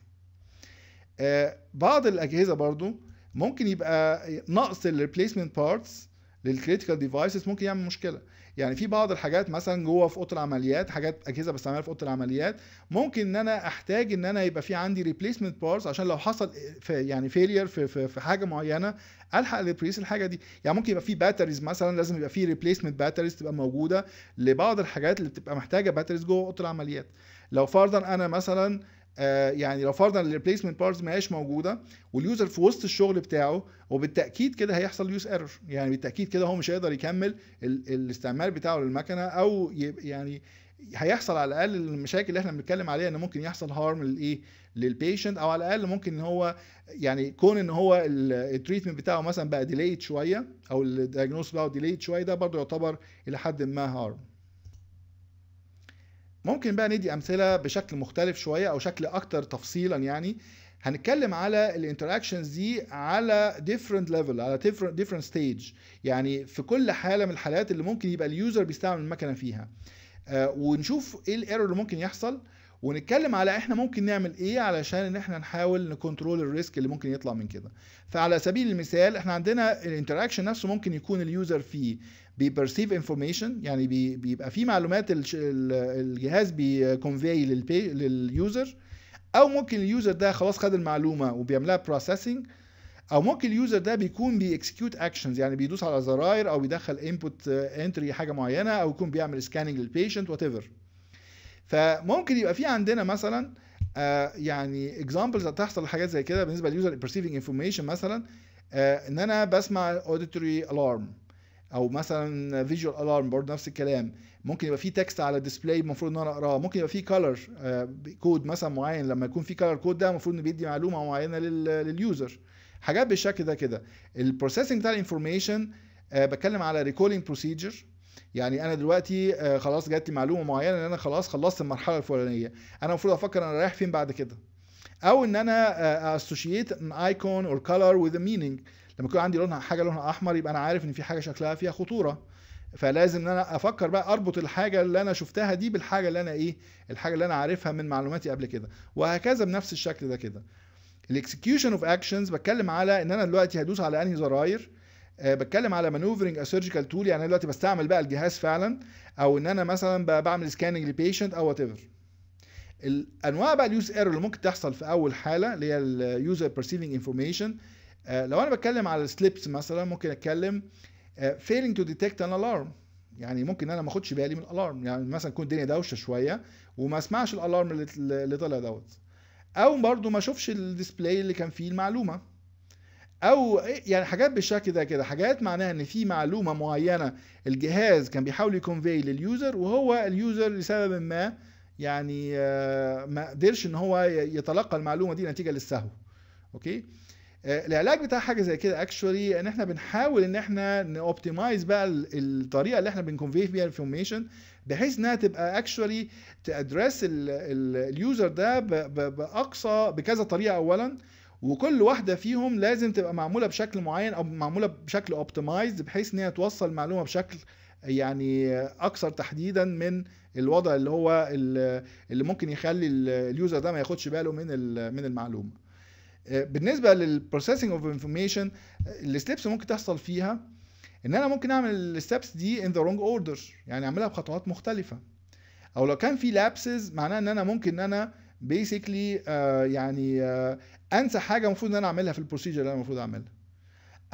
آه، بعض الاجهزه برضو ممكن يبقى نقص الريبليسمنت بارتس للكريتيكال ديفايسز ممكن يعمل مشكله يعني في بعض الحاجات مثلا جوه في اوضه العمليات حاجات اجهزه بستعملها في اوضه العمليات ممكن ان انا احتاج ان انا يبقى في عندي ريبليسمنت بارتس عشان لو حصل في يعني فيلير في, في, في حاجه معينه الحق ريبليس الحاجه دي يعني ممكن يبقى في باتريز مثلا لازم يبقى في ريبليسمنت باتريز تبقى موجوده لبعض الحاجات اللي بتبقى محتاجه باتريز جوه اوضه العمليات لو فرضا انا مثلا آه، يعني لو فرضا الريبليسمنت بارز ما هياش موجوده واليوزر في وسط الشغل بتاعه وبالتاكيد كده هيحصل يوز ايرور يعني بالتاكيد كده هو مش هيقدر يكمل الاستعمال بتاعه للمكنه او يعني هيحصل على الاقل المشاكل اللي احنا بنتكلم عليها ان ممكن يحصل هارم للايه للبيشنت او على الاقل ممكن ان هو يعني كون ان هو التريتمنت بتاعه مثلا بقى ديليت شويه او الدايجنوز بتاعه ديليت شويه ده برضه يعتبر الى حد ما هارم ممكن بقى ندي امثله بشكل مختلف شويه او شكل اكتر تفصيلا يعني هنتكلم على الانتراكشنز دي على different level على ديفرنت different يعني في كل حاله من الحالات اللي ممكن يبقى اليوزر بيستعمل المكنه فيها آه ونشوف ايه الايرور اللي ممكن يحصل ونتكلم على احنا ممكن نعمل ايه علشان ان احنا نحاول نكنترول الريسك اللي ممكن يطلع من كده فعلى سبيل المثال احنا عندنا الانتراكشن نفسه ممكن يكون اليوزر فيه بيبرسيف انفورميشن يعني بي بيبقى فيه معلومات الجهاز بيكونفي لليوزر او ممكن اليوزر ده خلاص خد المعلومه وبيعملها بروسيسنج او ممكن اليوزر ده بيكون بيكسكيوت اكشنز يعني بيدوس على زراير او بيدخل انبوت انتري حاجه معينه او يكون بيعمل سكاننج للبيشنت وات ايفر فممكن يبقى في عندنا مثلا آه يعني اكزامبلز هتحصل لحاجات زي كده بالنسبه لليوزر بيرسيفنج انفورميشن مثلا آه ان انا بسمع اوديتوري الارم او مثلا فيجوال الارم برضه نفس الكلام ممكن يبقى في تكست على الديسبلاي المفروض ان انا اقراه ممكن يبقى في كلر كود آه، مثلا معين لما يكون في كلر كود ده المفروض انه بيدي معلومه معينه لليوزر حاجات بالشكل ده كده البروسيسنج بتاع الانفورميشن آه، بتكلم على ريكولينج بروسيجر يعني انا دلوقتي آه، خلاص جات لي معلومه معينه ان انا خلاص خلصت المرحله الفلانيه انا المفروض افكر انا رايح فين بعد كده او ان انا اسوشيت ان ايكون اور كلر وذ مينينج لما يكون عندي لونها حاجه لونها احمر يبقى انا عارف ان في حاجه شكلها فيها خطوره فلازم ان انا افكر بقى اربط الحاجه اللي انا شفتها دي بالحاجه اللي انا ايه الحاجه اللي انا عارفها من معلوماتي قبل كده وهكذا بنفس الشكل ده كده الاكسكيوشن اوف اكشنز بتكلم على ان انا دلوقتي هدوس على انهي زراير آه، بتكلم على مانوفرنج سيرجيكال تول يعني انا دلوقتي بستعمل بقى الجهاز فعلا او ان انا مثلا بعمل سكاننج لبيشنت او وات ايفر الانواع بقى اليوز ايرور اللي ممكن تحصل في اول حاله اللي هي اليوزر بيرسيفنج انفورميشن لو انا بتكلم على السليبس مثلا ممكن اتكلم فيلينج تو ديتكت ان الارم يعني ممكن انا ما اخدش بالي من الارم يعني مثلا تكون الدنيا دوشه شويه وما اسمعش الالارم اللي طلع دوت او برده ما اشوفش الديسبلاي اللي كان فيه المعلومه او إيه، يعني حاجات بالشكل ده كده حاجات معناها ان في معلومه معينه الجهاز كان بيحاول يكونفي لليوزر وهو اليوزر لسبب ما يعني آه، ما قدرش ان هو يتلقى المعلومه دي نتيجه للسهو اوكي آه، العلاج بتاع حاجه زي كده اكشولي ان احنا بنحاول ان احنا نوبتمايز بقى الطريقه اللي احنا بنكونفي بيها الانفورميشن بحيث انها تبقى اكشولي تادرس اليوزر ده باقصى بكذا طريقه اولا وكل واحده فيهم لازم تبقى معموله بشكل معين او معموله بشكل اوبتمايزد بحيث ان هي توصل معلومه بشكل يعني اكثر تحديدا من الوضع اللي هو اللي ممكن يخلي اليوزر ده ما ياخدش باله من من المعلومه آه، بالنسبه للبروسيسنج اوف انفورميشن الستبس ممكن تحصل فيها ان انا ممكن اعمل الستبس دي ان ذا رونج اوردر يعني اعملها بخطوات مختلفه او لو كان في لابسز معناه ان انا ممكن ان انا بيسكلي آه يعني آه انسى حاجه المفروض ان انا اعملها في البروسيجر اللي انا المفروض اعملها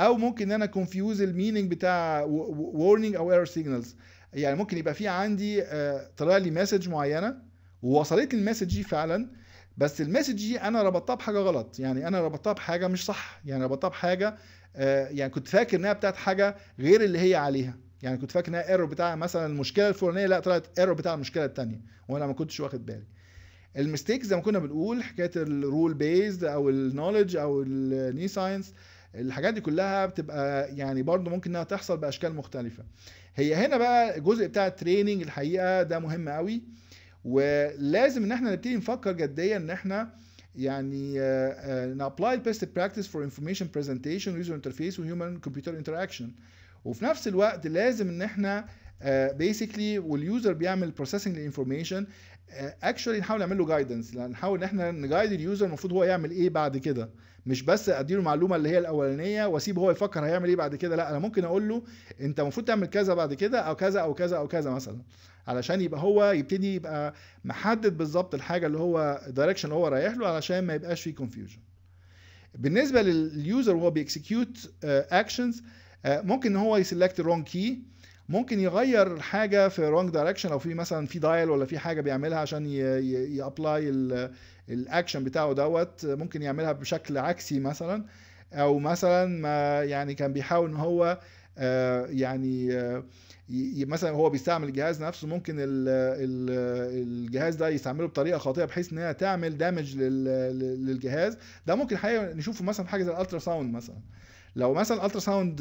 او ممكن ان انا كونفيوز الميننج بتاع وورنينج او ايرور سيجنالز يعني ممكن يبقى في عندي آه طلع لي مسج معينه ووصلت لي المسج دي فعلا بس المسج دي انا ربطتها بحاجه غلط يعني انا ربطتها بحاجه مش صح يعني ربطتها بحاجه آه يعني كنت فاكر انها بتاعت حاجه غير اللي هي عليها يعني كنت فاكر انها ايرور بتاع مثلا المشكله الفلانيه لا طلعت ايرور بتاع المشكله الثانيه وانا ما كنتش واخد بالي المستيك زي ما كنا بنقول حكايه الرول بيزد او النولج او الني ساينس الحاجات دي كلها بتبقى يعني برضو ممكن انها تحصل باشكال مختلفه هي هنا بقى الجزء بتاع التريننج الحقيقه ده مهم قوي ولازم ان احنا نبتدي نفكر جديا ان احنا يعني نابلاي بيست براكتس فور انفورميشن برزنتيشن يوزر انترفيس وهيومن كمبيوتر انتراكشن وفي نفس الوقت لازم ان احنا بيسكلي آه، واليوزر بيعمل بروسيسنج للانفورميشن اكشولي آه، نحاول نعمل له جايدنس نحاول ان احنا نجايد اليوزر المفروض هو يعمل ايه بعد كده مش بس اديله المعلومه اللي هي الاولانيه واسيبه هو يفكر هيعمل ايه بعد كده لا انا ممكن اقول له انت المفروض تعمل كذا بعد كده او كذا او كذا او كذا مثلا علشان يبقى هو يبتدي يبقى محدد بالظبط الحاجه اللي هو الدايركشن اللي هو رايح له علشان ما يبقاش فيه كونفيوجن بالنسبه لليوزر وهو بيكسكيوت اكشنز آه، آه، ممكن ان هو يسلكت رونج كي ممكن يغير حاجه في رونج دايركشن او في مثلا في دايل ولا في حاجه بيعملها عشان يابلاي الاكشن بتاعه دوت ممكن يعملها بشكل عكسي مثلا او مثلا ما يعني كان بيحاول ان هو آه، يعني آه، مثلا هو بيستعمل الجهاز نفسه ممكن الجهاز ده يستعمله بطريقه خاطئه بحيث ان هي تعمل دامج للجهاز ده ممكن حقيقه نشوفه مثلا في حاجه زي الالترا ساوند مثلا لو مثلا الترا ساوند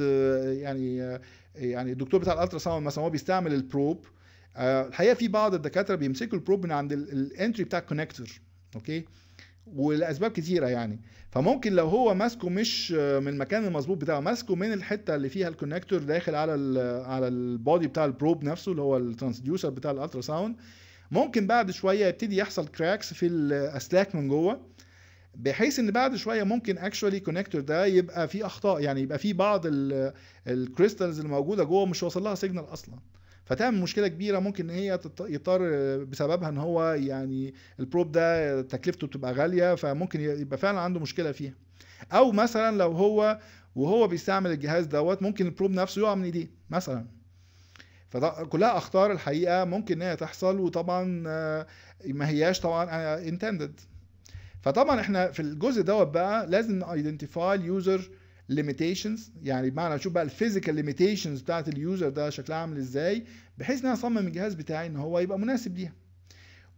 يعني يعني الدكتور بتاع الالترا ساوند مثلا هو بيستعمل البروب آه، الحقيقه في بعض الدكاتره بيمسكوا البروب من عند الانتري بتاع الكونكتور اوكي ولاسباب كتيره يعني فممكن لو هو ماسكه مش من المكان المظبوط بتاعه ماسكه من الحته اللي فيها الكونكتور داخل على الـ على البودي بتاع البروب نفسه اللي هو الترانسديوسر بتاع الالترا ساوند ممكن بعد شويه يبتدي يحصل كراكس في الاسلاك من جوه بحيث ان بعد شويه ممكن اكشوالي كونكتور ده يبقى فيه اخطاء يعني يبقى فيه بعض الكريستالز الموجوده جوه مش واصل لها سيجنال اصلا فتعمل مشكله كبيره ممكن ان هي يضطر بسببها ان هو يعني البروب ده تكلفته بتبقى غاليه فممكن يبقى فعلا عنده مشكله فيها او مثلا لو هو وهو بيستعمل الجهاز دوت ممكن البروب نفسه يقع من ايديه مثلا فكلها اخطار الحقيقه ممكن ان هي تحصل وطبعا آه، ما هياش طبعا انتندد آه، فطبعا احنا في الجزء دوت بقى لازم ايدنتيفاي اليوزر ليميتيشنز يعني بمعنى اشوف بقى الفيزيكال ليميتيشنز بتاعت اليوزر ده شكلها عامل ازاي بحيث ان انا اصمم الجهاز بتاعي ان هو يبقى مناسب ليها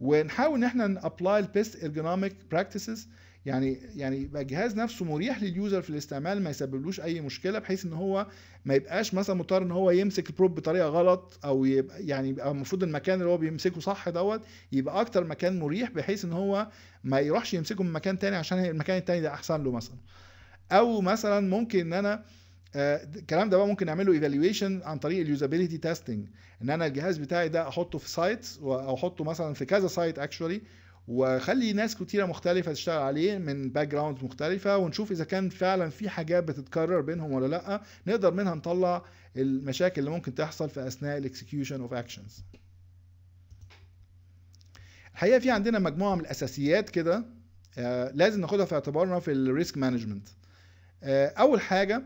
ونحاول ان احنا نابلاي البيست ارجونوميك براكتسز يعني يعني يبقى الجهاز نفسه مريح لليوزر في الاستعمال ما يسببلوش اي مشكله بحيث ان هو ما يبقاش مثلا مضطر ان هو يمسك البروب بطريقه غلط او يبقى يعني يبقى المفروض المكان اللي هو بيمسكه صح دوت يبقى اكتر مكان مريح بحيث ان هو ما يروحش يمسكه من مكان تاني عشان المكان التاني ده احسن له مثلا او مثلا ممكن ان انا آه، الكلام ده بقى ممكن نعمله ايفالويشن عن طريق اليوزابيلتي تيستنج ان انا الجهاز بتاعي ده احطه في سايت او احطه مثلا في كذا سايت اكشولي وخلي ناس كتيرة مختلفة تشتغل عليه من باك جراوند مختلفة ونشوف إذا كان فعلا في حاجات بتتكرر بينهم ولا لأ نقدر منها نطلع المشاكل اللي ممكن تحصل في أثناء الإكسكيوشن أوف أكشنز الحقيقة في عندنا مجموعة من الأساسيات كده آه، لازم ناخدها في اعتبارنا في الريسك مانجمنت آه، أول حاجة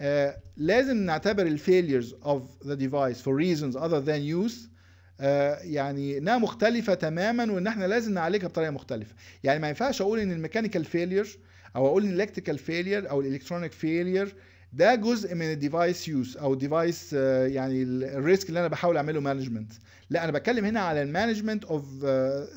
آه، لازم نعتبر الفيليرز أوف ذا ديفايس فور ريزونز أذر ذان يوز آه، يعني انها مختلفه تماما وان احنا لازم نعالجها بطريقه مختلفه يعني ما ينفعش اقول ان الميكانيكال فيلير او اقول ان الالكتريكال فيلير او الالكترونيك فيلير ده جزء من الديفايس يوز او ديفايس آه، يعني الريسك اللي انا بحاول اعمله مانجمنت لا انا بتكلم هنا على المانجمنت اوف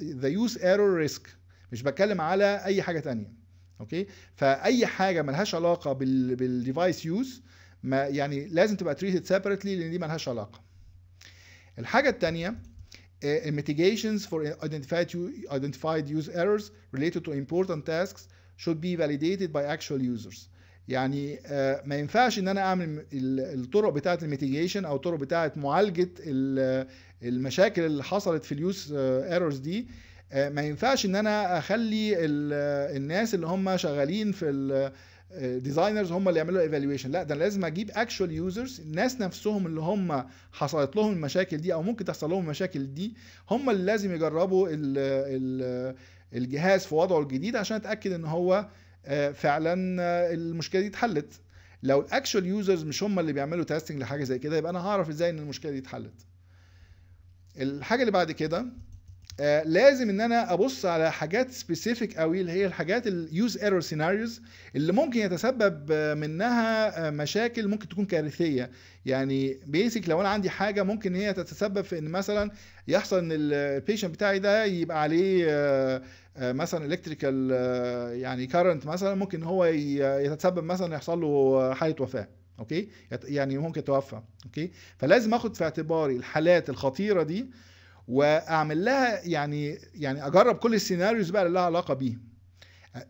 ذا يوز ايرور ريسك مش بتكلم على اي حاجه تانية اوكي فاي حاجه ملهاش علاقه بالديفايس يوز ما يعني لازم تبقى تريتد سيبريتلي لان دي ملهاش علاقه الحاجه التانية آه، mitigations for identified identified use errors related to important tasks should be validated by actual users يعني آه، ما ينفعش ان انا اعمل الطرق بتاعه الميتيجيشن او الطرق بتاعه معالجه المشاكل اللي حصلت في اليوز ايرورز آه، دي ما ينفعش ان انا اخلي الناس اللي هم شغالين في ديزاينرز آه، هم اللي يعملوا ايفالويشن لا ده انا لازم اجيب اكشوال يوزرز الناس نفسهم اللي هم حصلت لهم المشاكل دي او ممكن تحصل لهم المشاكل دي هم اللي لازم يجربوا الـ الـ الجهاز في وضعه الجديد عشان اتاكد ان هو آه، فعلا آه، المشكله دي اتحلت لو الاكشوال يوزرز مش هم اللي بيعملوا تيستنج لحاجه زي كده يبقى انا هعرف ازاي ان المشكله دي اتحلت الحاجه اللي بعد كده آه، لازم ان انا ابص على حاجات سبيسيفيك قوي اللي هي الحاجات اليوز ايرور سيناريوز اللي ممكن يتسبب منها آه، مشاكل ممكن تكون كارثيه يعني بيسك لو انا عندي حاجه ممكن هي تتسبب في ان مثلا يحصل ان البيشنت بتاعي ده يبقى عليه آه، مثلا الكتريكال يعني كارنت مثلا ممكن هو يتسبب مثلا يحصل له حاله وفاه اوكي يعني ممكن توفى اوكي فلازم اخد في اعتباري الحالات الخطيره دي واعمل لها يعني يعني اجرب كل السيناريوز بقى اللي لها علاقه بيه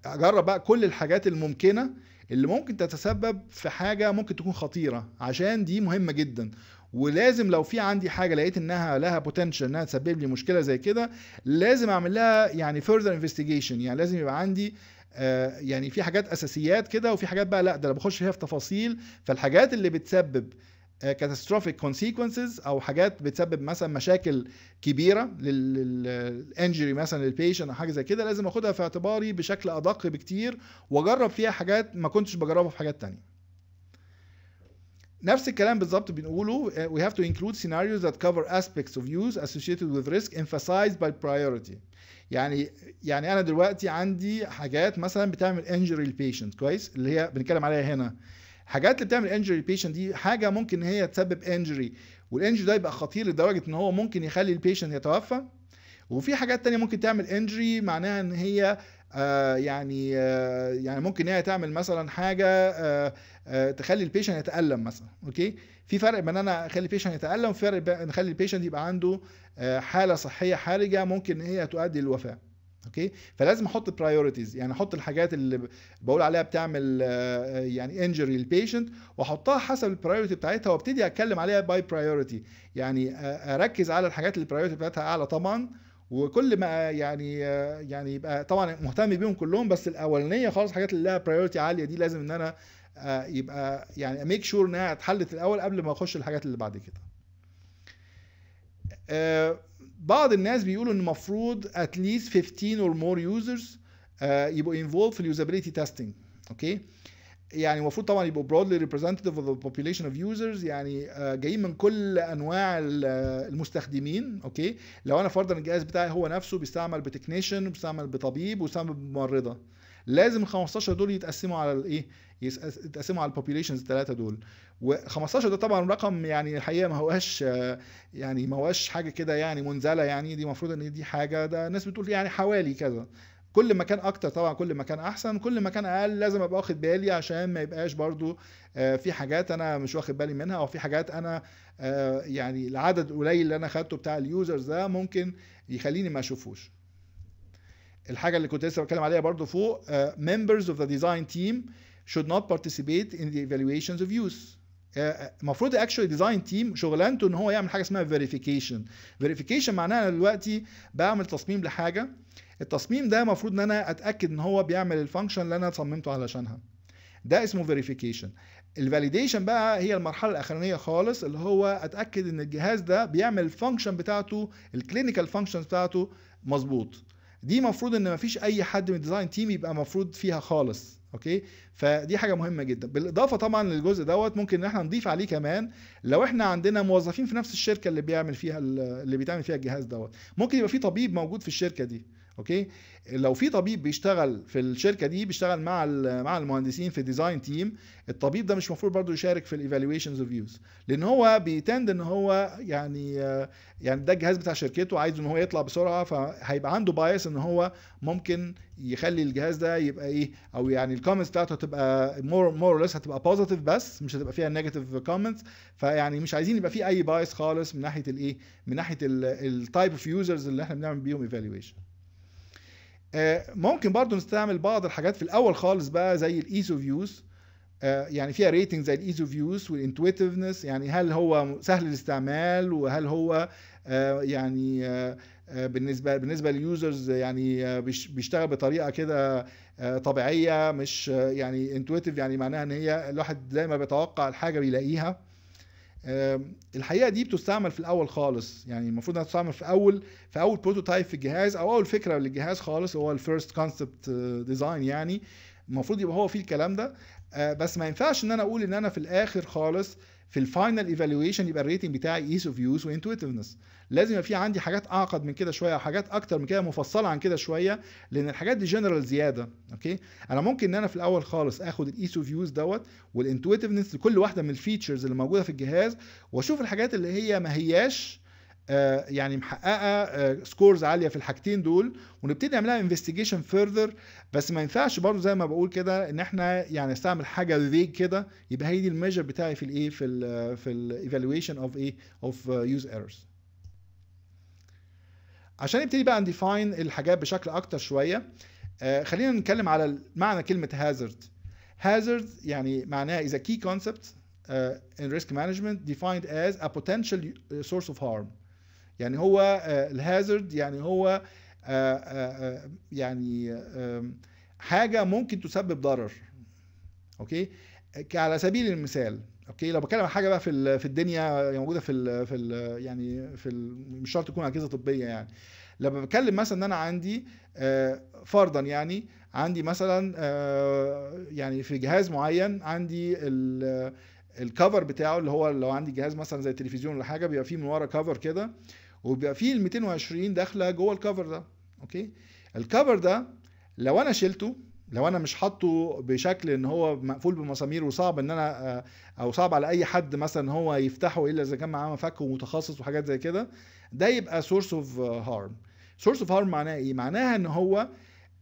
اجرب بقى كل الحاجات الممكنه اللي ممكن تتسبب في حاجه ممكن تكون خطيره عشان دي مهمه جدا ولازم لو في عندي حاجه لقيت انها لها بوتنشال انها تسبب لي مشكله زي كده لازم اعمل لها يعني فيرذر انفستيجيشن يعني لازم يبقى عندي آه، يعني في حاجات اساسيات كده وفي حاجات بقى لا ده انا بخش فيها في تفاصيل فالحاجات اللي بتسبب كاتاستروفيك آه، كونسيكونسز او حاجات بتسبب مثلا مشاكل كبيره للانجري مثلا للبيشنت او حاجه زي كده لازم اخدها في اعتباري بشكل ادق بكتير واجرب فيها حاجات ما كنتش بجربها في حاجات تانية نفس الكلام بالظبط بنقوله آه، we have to include scenarios that cover aspects of use associated with risk emphasized by priority يعني يعني انا دلوقتي عندي حاجات مثلا بتعمل injury للبيشنت كويس اللي هي بنتكلم عليها هنا حاجات اللي بتعمل انجري بيشنت دي حاجه ممكن هي تسبب انجري والانجري ده يبقى خطير لدرجه ان هو ممكن يخلي البيشنت يتوفى وفي حاجات تانية ممكن تعمل انجري معناها ان هي آه يعني آه يعني ممكن هي تعمل مثلا حاجه آه آه تخلي البيشنت يتالم مثلا اوكي في فرق بين انا اخلي البيشنت يتالم وفي فرق بين اخلي البيشنت يبقى عنده آه حاله صحيه حرجه ممكن ان هي تؤدي للوفاه اوكي فلازم احط برايورتيز يعني احط الحاجات اللي بقول عليها بتعمل آه، آه، يعني انجري للبيشنت واحطها حسب البرايورتي بتاعتها وابتدي اتكلم عليها باي برايورتي يعني آه، اركز على الحاجات اللي البرايورتي بتاعتها اعلى طبعا وكل ما يعني يعني يبقى طبعا مهتم بيهم كلهم بس الاولانيه خالص الحاجات اللي لها برايورتي عاليه دي لازم ان انا يبقى يعني ميك شور انها اتحلت الاول قبل ما اخش الحاجات اللي بعد كده بعض الناس بيقولوا ان المفروض at least 15 or more users uh, يبقوا involved في اليوزابيليتي تيستنج اوكي يعني المفروض طبعا يبقوا broadly representative of the population of users يعني آه، جايين من كل انواع آه، المستخدمين اوكي لو انا فرضا الجهاز بتاعي هو نفسه بيستعمل بتكنيشن وبيستعمل بطبيب وبيستعمل بممرضه لازم ال 15 دول يتقسموا على الايه يتقسموا على البوبيليشنز الثلاثه دول و15 ده طبعا رقم يعني الحقيقه ما هواش يعني ما هواش حاجه كده يعني منزله يعني دي المفروض ان دي حاجه ده الناس بتقول يعني حوالي كذا كل ما كان اكتر طبعا كل ما كان احسن كل ما كان اقل لازم ابقى واخد بالي عشان ما يبقاش برضو آه، في حاجات انا مش واخد بالي منها او في حاجات انا آه، يعني العدد قليل اللي انا خدته بتاع اليوزرز ده ممكن يخليني ما اشوفوش الحاجه اللي كنت لسه بتكلم عليها برضو فوق آه، members of the design team should not participate in the evaluations of use آه، آه، المفروض الاكشوال ديزاين تيم شغلانته ان هو يعمل حاجه اسمها فيريفيكيشن فيريفيكيشن معناها انا دلوقتي بعمل تصميم لحاجه التصميم ده المفروض ان انا اتاكد ان هو بيعمل الفانكشن اللي انا صممته علشانها ده اسمه فيريفيكيشن الفاليديشن بقى هي المرحله الاخرانيه خالص اللي هو اتاكد ان الجهاز ده بيعمل الفانكشن بتاعته الكلينيكال فانكشن بتاعته مظبوط دي المفروض ان مفيش اي حد من الديزاين تيم يبقى مفروض فيها خالص اوكي فدي حاجه مهمه جدا بالاضافه طبعا للجزء دوت ممكن ان احنا نضيف عليه كمان لو احنا عندنا موظفين في نفس الشركه اللي بيعمل فيها اللي بيتعمل فيها الجهاز دوت ممكن يبقى في طبيب موجود في الشركه دي اوكي لو في طبيب بيشتغل في الشركه دي بيشتغل مع مع المهندسين في ديزاين تيم الطبيب ده مش المفروض برضه يشارك في الايفالويشنز ريفيوز لان هو بيتند ان هو يعني يعني ده الجهاز بتاع شركته عايز ان هو يطلع بسرعه فهيبقى عنده بايس ان هو ممكن يخلي الجهاز ده يبقى ايه او يعني الكومنتس بتاعته هتبقى مور مور ليس هتبقى بوزيتيف بس مش هتبقى فيها نيجاتيف كومنتس فيعني مش عايزين يبقى في اي بايس خالص من ناحيه الايه من ناحيه التايب اوف يوزرز اللي احنا بنعمل بيهم ايفالويشن آه، ممكن برضو نستعمل بعض الحاجات في الاول خالص بقى زي الايز اوف يوز يعني فيها ريتنج زي الايز اوف يوز والانتويتفنس يعني هل هو سهل الاستعمال وهل هو آه، يعني آه، بالنسبه بالنسبه لليوزرز يعني بيشتغل بطريقه كده طبيعيه مش يعني انتويتف يعني معناها ان هي الواحد زي ما بيتوقع الحاجه بيلاقيها الحقيقه دي بتستعمل في الاول خالص يعني المفروض انها تستعمل في اول في اول بروتوتايب في الجهاز او اول فكره للجهاز خالص هو الفيرست كونسبت ديزاين يعني المفروض يبقى هو فيه الكلام ده آه، بس ما ينفعش ان انا اقول ان انا في الاخر خالص في الفاينل ايفالويشن يبقى الريتنج بتاعي ايز اوف يوز وانتويتفنس لازم يبقى في عندي حاجات اعقد من كده شويه او حاجات اكتر من كده مفصله عن كده شويه لان الحاجات دي جنرال زياده اوكي انا ممكن ان انا في الاول خالص اخد الايس اوف يوز دوت والانتويتفنس لكل واحده من الفيتشرز اللي موجوده في الجهاز واشوف الحاجات اللي هي ما هياش آه، يعني محققه سكورز آه، عاليه في الحاجتين دول ونبتدي نعملها انفستيجيشن فيرذر بس ما ينفعش برضو زي ما بقول كده ان احنا يعني نستعمل حاجه فيج كده يبقى هي دي الميجر بتاعي في الايه في الـ آه، في الايفالويشن اوف ايه اوف يوز ايرورز عشان نبتدي بقى نديفاين الحاجات بشكل اكتر شويه آه، خلينا نتكلم على معنى كلمه هازارد هازارد يعني معناها is a key concept آه، in risk management defined as a potential source of harm يعني هو آه، الهازارد يعني هو يعني حاجه ممكن تسبب ضرر اوكي على سبيل المثال اوكي لو بتكلم عن حاجه بقى في في الدنيا موجوده في الـ في الـ يعني في مش شرط تكون اجهزه طبيه يعني لما بتكلم مثلا ان انا عندي آه، فرضا يعني عندي مثلا آه، يعني في جهاز معين عندي الكفر بتاعه اللي هو لو عندي جهاز مثلا زي التلفزيون ولا حاجه بيبقى فيه من ورا كفر كده وبيبقى فيه ال 220 داخله جوه الكفر ده اوكي الكفر ده لو انا شلته لو انا مش حاطه بشكل ان هو مقفول بمسامير وصعب ان انا آه، او صعب على اي حد مثلا هو يفتحه الا اذا كان معاه مفك ومتخصص وحاجات زي كده ده يبقى سورس اوف هارم سورس اوف هارم معناها ايه معناها ان هو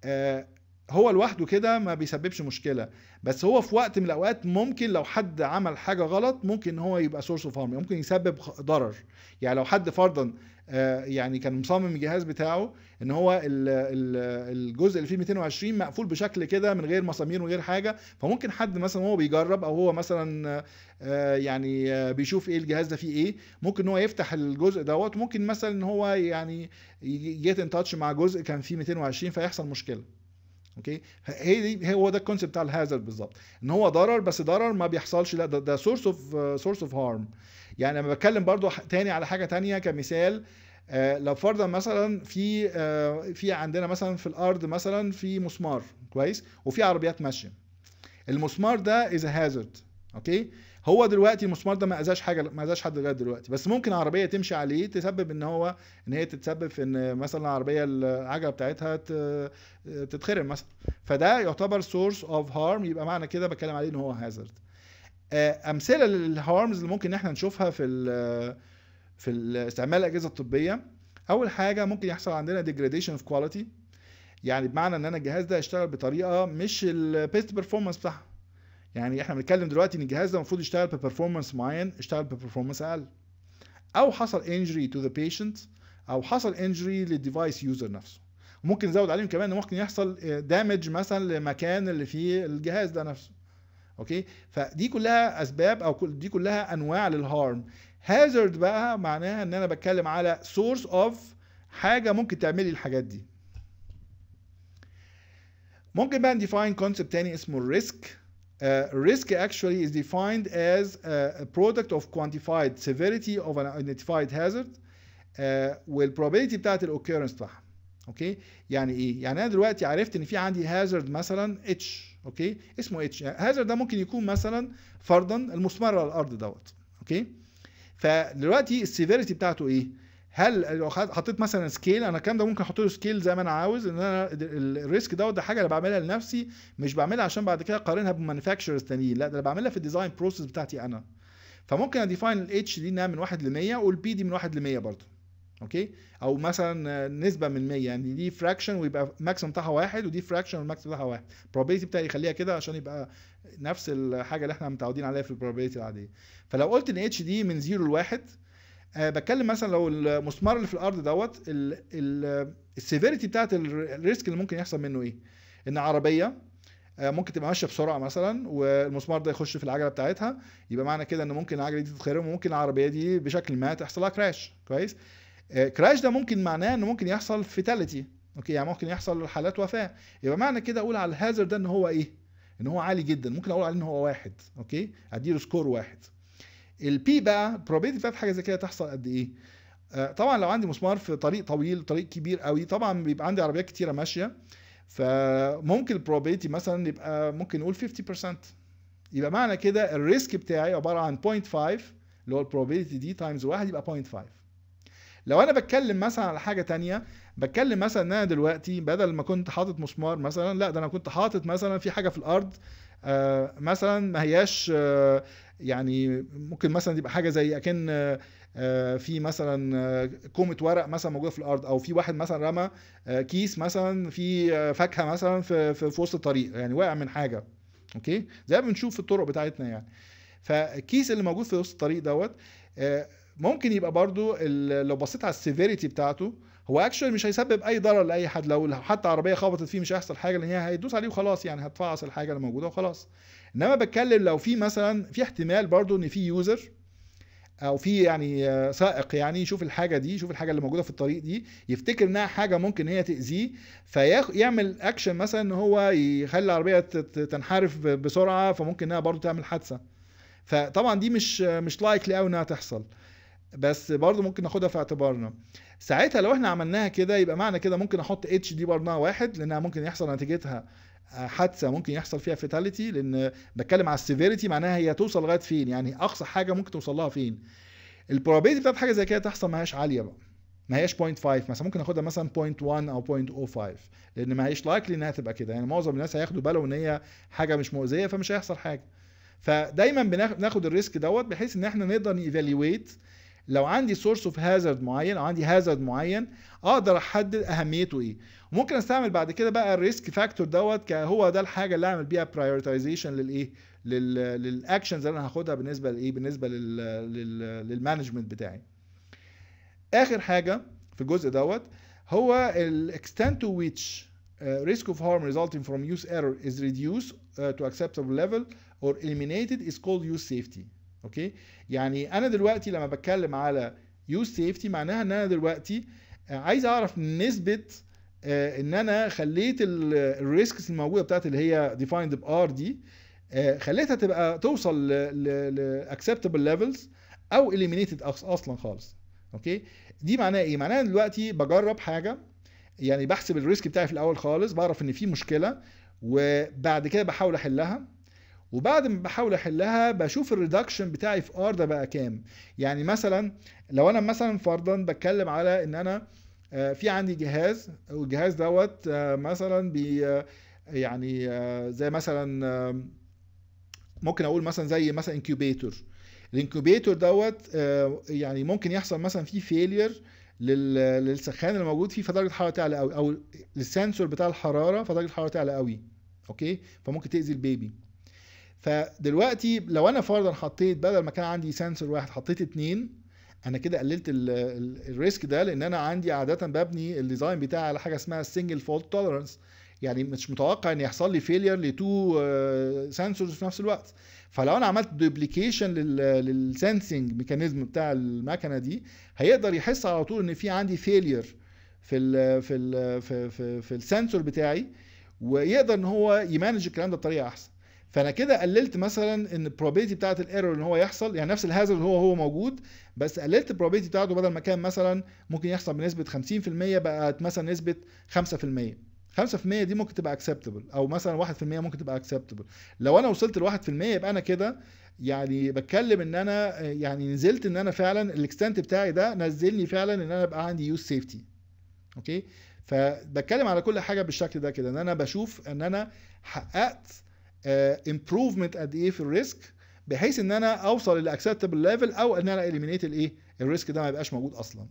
آه، هو لوحده كده ما بيسببش مشكله بس هو في وقت من الاوقات ممكن لو حد عمل حاجه غلط ممكن هو يبقى سورس اوف هارم ممكن يسبب ضرر يعني لو حد فرضا آه، يعني كان مصمم الجهاز بتاعه ان هو الجزء اللي فيه 220 مقفول بشكل كده من غير مسامير وغير حاجه فممكن حد مثلا هو بيجرب او هو مثلا آه، يعني آه، بيشوف ايه الجهاز ده فيه ايه ممكن ان هو يفتح الجزء دوت ممكن مثلا ان هو يعني جيت ان تاتش مع جزء كان فيه 220 فيحصل مشكله اوكي هي دي هو ده الكونسيبت بتاع الهازارد بالظبط ان هو ضرر بس ضرر ما بيحصلش لا ده سورس اوف سورس اوف هارم يعني لما بتكلم برضو تاني على حاجه تانية كمثال آه، لو فرضا مثلا في آه، في عندنا مثلا في الارض مثلا في مسمار كويس وفي عربيات ماشيه المسمار ده از هازارد اوكي هو دلوقتي المسمار ده ما اذاش حاجه ما اذاش حد لغايه دلوقتي بس ممكن عربيه تمشي عليه تسبب ان هو ان هي تتسبب في ان مثلا العربيه العجله بتاعتها تتخرم مثلا فده يعتبر سورس اوف هارم يبقى معنى كده بتكلم عليه ان هو هازارد آه، امثله للهارمز اللي ممكن احنا نشوفها في ال في استعمال الاجهزه الطبيه اول حاجه ممكن يحصل عندنا ديجريديشن اوف كواليتي يعني بمعنى ان انا الجهاز ده يشتغل بطريقه مش البيست بيرفورمانس بتاعها يعني احنا بنتكلم دلوقتي ان الجهاز ده المفروض يشتغل ببرفورمانس معين اشتغل ببرفورمانس اقل او حصل انجري تو ذا بيشنت او حصل انجري للديفايس يوزر نفسه ممكن نزود عليهم كمان ان ممكن يحصل دامج آه، مثلا لمكان اللي فيه الجهاز ده نفسه اوكي فدي كلها اسباب او دي كلها انواع للهارم هازارد بقى معناها ان انا بتكلم على سورس اوف حاجه ممكن تعملي الحاجات دي ممكن بقى نديفاين كونسبت تاني اسمه الريسك الريسك uh, actually is defined as a product of quantified severity of an identified hazard uh, بتاعت الاوكيرنس بتاعها اوكي يعني ايه يعني انا دلوقتي عرفت ان في عندي هازارد مثلا اتش اوكي اسمه اتش هازر ده ممكن يكون مثلا فرضا المسمار على الارض دوت اوكي فدلوقتي السيفيريتي بتاعته ايه هل لو حطيت مثلا سكيل انا الكلام ده ممكن احط له سكيل زي ما انا عاوز ان انا الريسك دوت ده حاجه انا بعملها لنفسي مش بعملها عشان بعد كده اقارنها بمانيفاكتشرز تانيين لا ده انا بعملها في الديزاين بروسيس بتاعتي انا فممكن اديفاين الاتش دي انها من 1 ل 100 والبي دي من 1 ل 100 برضه اوكي او مثلا نسبه من 100 يعني دي فراكشن ويبقى الماكسيمم بتاعها واحد ودي فراكشن والماكسيمم بتاعها واحد البروبابيلتي بتاعي يخليها كده عشان يبقى نفس الحاجه اللي احنا متعودين عليها في البروبابيلتي العاديه فلو قلت ان اتش دي من 0 ل 1 أه بتكلم مثلا لو المسمار اللي في الارض دوت السيفيريتي بتاعت الريسك اللي ممكن يحصل منه ايه ان عربيه آه، ممكن تبقى ماشيه بسرعه مثلا والمسمار ده يخش في العجله بتاعتها يبقى معنى كده ان ممكن العجله دي تتخرم وممكن العربيه دي بشكل ما تحصل لها كراش كويس آه، كراش ده ممكن معناه انه ممكن يحصل فيتاليتي اوكي يعني ممكن يحصل حالات وفاه يبقى معنى كده اقول على الهازر ده ان هو ايه ان هو عالي جدا ممكن اقول عليه ان هو واحد اوكي اديله سكور واحد البي بقى probability بتاعت حاجه زي كده تحصل قد ايه آه، طبعا لو عندي مسمار في طريق طويل طريق كبير قوي طبعا بيبقى عندي عربيات كتيره ماشيه فممكن البروبابيلتي مثلا يبقى ممكن نقول 50% يبقى معنى كده الريسك بتاعي عباره عن 0.5 اللي هو البروبابيلتي دي تايمز 1 يبقى 0.5 لو انا بتكلم مثلا على حاجه تانية بتكلم مثلا ان انا دلوقتي بدل ما كنت حاطط مسمار مثلا لا ده انا كنت حاطط مثلا في حاجه في الارض آه مثلا ما هياش آه يعني ممكن مثلا يبقى حاجه زي اكن آه, آه، في مثلا آه، كومة ورق مثلا موجوده في الارض او في واحد مثلا رمى آه، كيس مثلا في فاكهه مثلا في في وسط الطريق يعني واقع من حاجه اوكي زي ما بنشوف في الطرق بتاعتنا يعني فالكيس اللي موجود في وسط الطريق دوت ممكن يبقى برضو لو بصيت على السيفيريتي بتاعته هو اكشوال مش هيسبب اي ضرر لاي حد لو حتى عربيه خبطت فيه مش هيحصل حاجه لان هي هيدوس عليه وخلاص يعني هتفعص الحاجه اللي موجوده وخلاص انما بتكلم لو في مثلا في احتمال برضو ان في يوزر او في يعني سائق يعني يشوف الحاجه دي يشوف الحاجه اللي موجوده في الطريق دي يفتكر انها حاجه ممكن هي تاذيه فيعمل اكشن مثلا ان هو يخلي العربيه تنحرف بسرعه فممكن انها برضو تعمل حادثه فطبعا دي مش مش لايكلي قوي انها تحصل بس برضو ممكن ناخدها في اعتبارنا ساعتها لو احنا عملناها كده يبقى معنى كده ممكن احط اتش دي برنامج واحد لانها ممكن يحصل نتيجتها آه، حادثه ممكن يحصل فيها فيتاليتي لان بتكلم على السيفيريتي معناها هي توصل لغايه فين يعني اقصى حاجه ممكن توصل لها فين البروبابيلتي بتاعت حاجه زي كده تحصل ما هياش عاليه بقى ما هياش 0.5 مثلا ممكن اخدها مثلا 0.1 او 0.05 لان ما هيش لايكلي انها تبقى كده يعني معظم الناس هياخدوا بالهم ان هي حاجه مش مؤذيه فمش هيحصل حاجه فدايما بناخد الريسك دوت بحيث ان احنا نقدر نيفالويت لو عندي سورس اوف هازارد معين او عندي هازارد معين اقدر احدد اهميته ايه ممكن استعمل بعد كده بقى الريسك فاكتور دوت هو ده الحاجه اللي اعمل بيها برايورتيزيشن للايه للاكشنز اللي انا هاخدها بالنسبه لايه بالنسبه للمانجمنت بتاعي اخر حاجه في الجزء دوت هو الاكستنت تو ويتش ريسك اوف هارم harm فروم يوز ايرور از ريديوس تو اكسبتبل ليفل اور level از eliminated يوز سيفتي اوكي يعني انا دلوقتي لما بتكلم على يوز سيفتي معناها ان انا دلوقتي آه، عايز اعرف نسبه آه، ان انا خليت الريسكس الموجوده بتاعت اللي هي ديفايند بار دي آه، خليتها تبقى توصل لاكسبتبل ليفلز او اليمينيتد اصلا خالص اوكي دي معناها ايه معناها دلوقتي بجرب حاجه يعني بحسب الريسك بتاعي في الاول خالص بعرف ان في مشكله وبعد كده بحاول احلها وبعد ما بحاول احلها بشوف الريدكشن بتاعي في ار ده بقى كام يعني مثلا لو انا مثلا فرضا بتكلم على ان انا آه، في عندي جهاز والجهاز دوت آه، مثلا بي آه، يعني زي مثلا ممكن اقول مثلا زي مثلا انكيوبيتور الانكيوبيتور دوت يعني ممكن يحصل مثلا فيه فيلير للسخان اللي موجود فيه فدرجه الحراره تعلى قوي او السنسور بتاع الحراره فدرجه الحراره تعلى قوي اوكي فممكن تاذي البيبي فدلوقتي لو انا فرضا حطيت بدل ما كان عندي سنسور واحد حطيت اتنين انا كده قللت الريسك ده لان انا عندي عاده ببني الديزاين بتاعي على حاجه اسمها السنجل فولت توليرنس يعني مش متوقع ان يحصل لي فيلير لتو سنسورز في نفس الوقت فلو انا عملت دوبليكيشن للسنسنج ميكانيزم بتاع المكنه دي هيقدر يحس على طول ان في عندي فيلير في الـ في الـ في, في, في السنسور بتاعي ويقدر ان هو يمانج الكلام ده بطريقه احسن فانا كده قللت مثلا ان البروبابيلتي بتاعه الايرور ان هو يحصل يعني نفس الهازرد هو هو موجود بس قللت البروبابيلتي بتاعته بدل ما كان مثلا ممكن يحصل بنسبه 50% بقت مثلا نسبه 5% 5% دي ممكن تبقى اكسبتبل او مثلا 1% ممكن تبقى اكسبتبل لو انا وصلت ل 1% يبقى انا كده يعني بتكلم ان انا يعني نزلت ان انا فعلا الاكستنت بتاعي ده نزلني فعلا ان انا بقى عندي يوز سيفتي اوكي فبتكلم على كل حاجه بالشكل ده كده ان انا بشوف ان انا حققت امبروفمنت آه، قد ايه في الريسك بحيث ان انا اوصل للاكسبتبل ليفل او ان انا اليمينيت الايه الريسك ده ما يبقاش موجود اصلا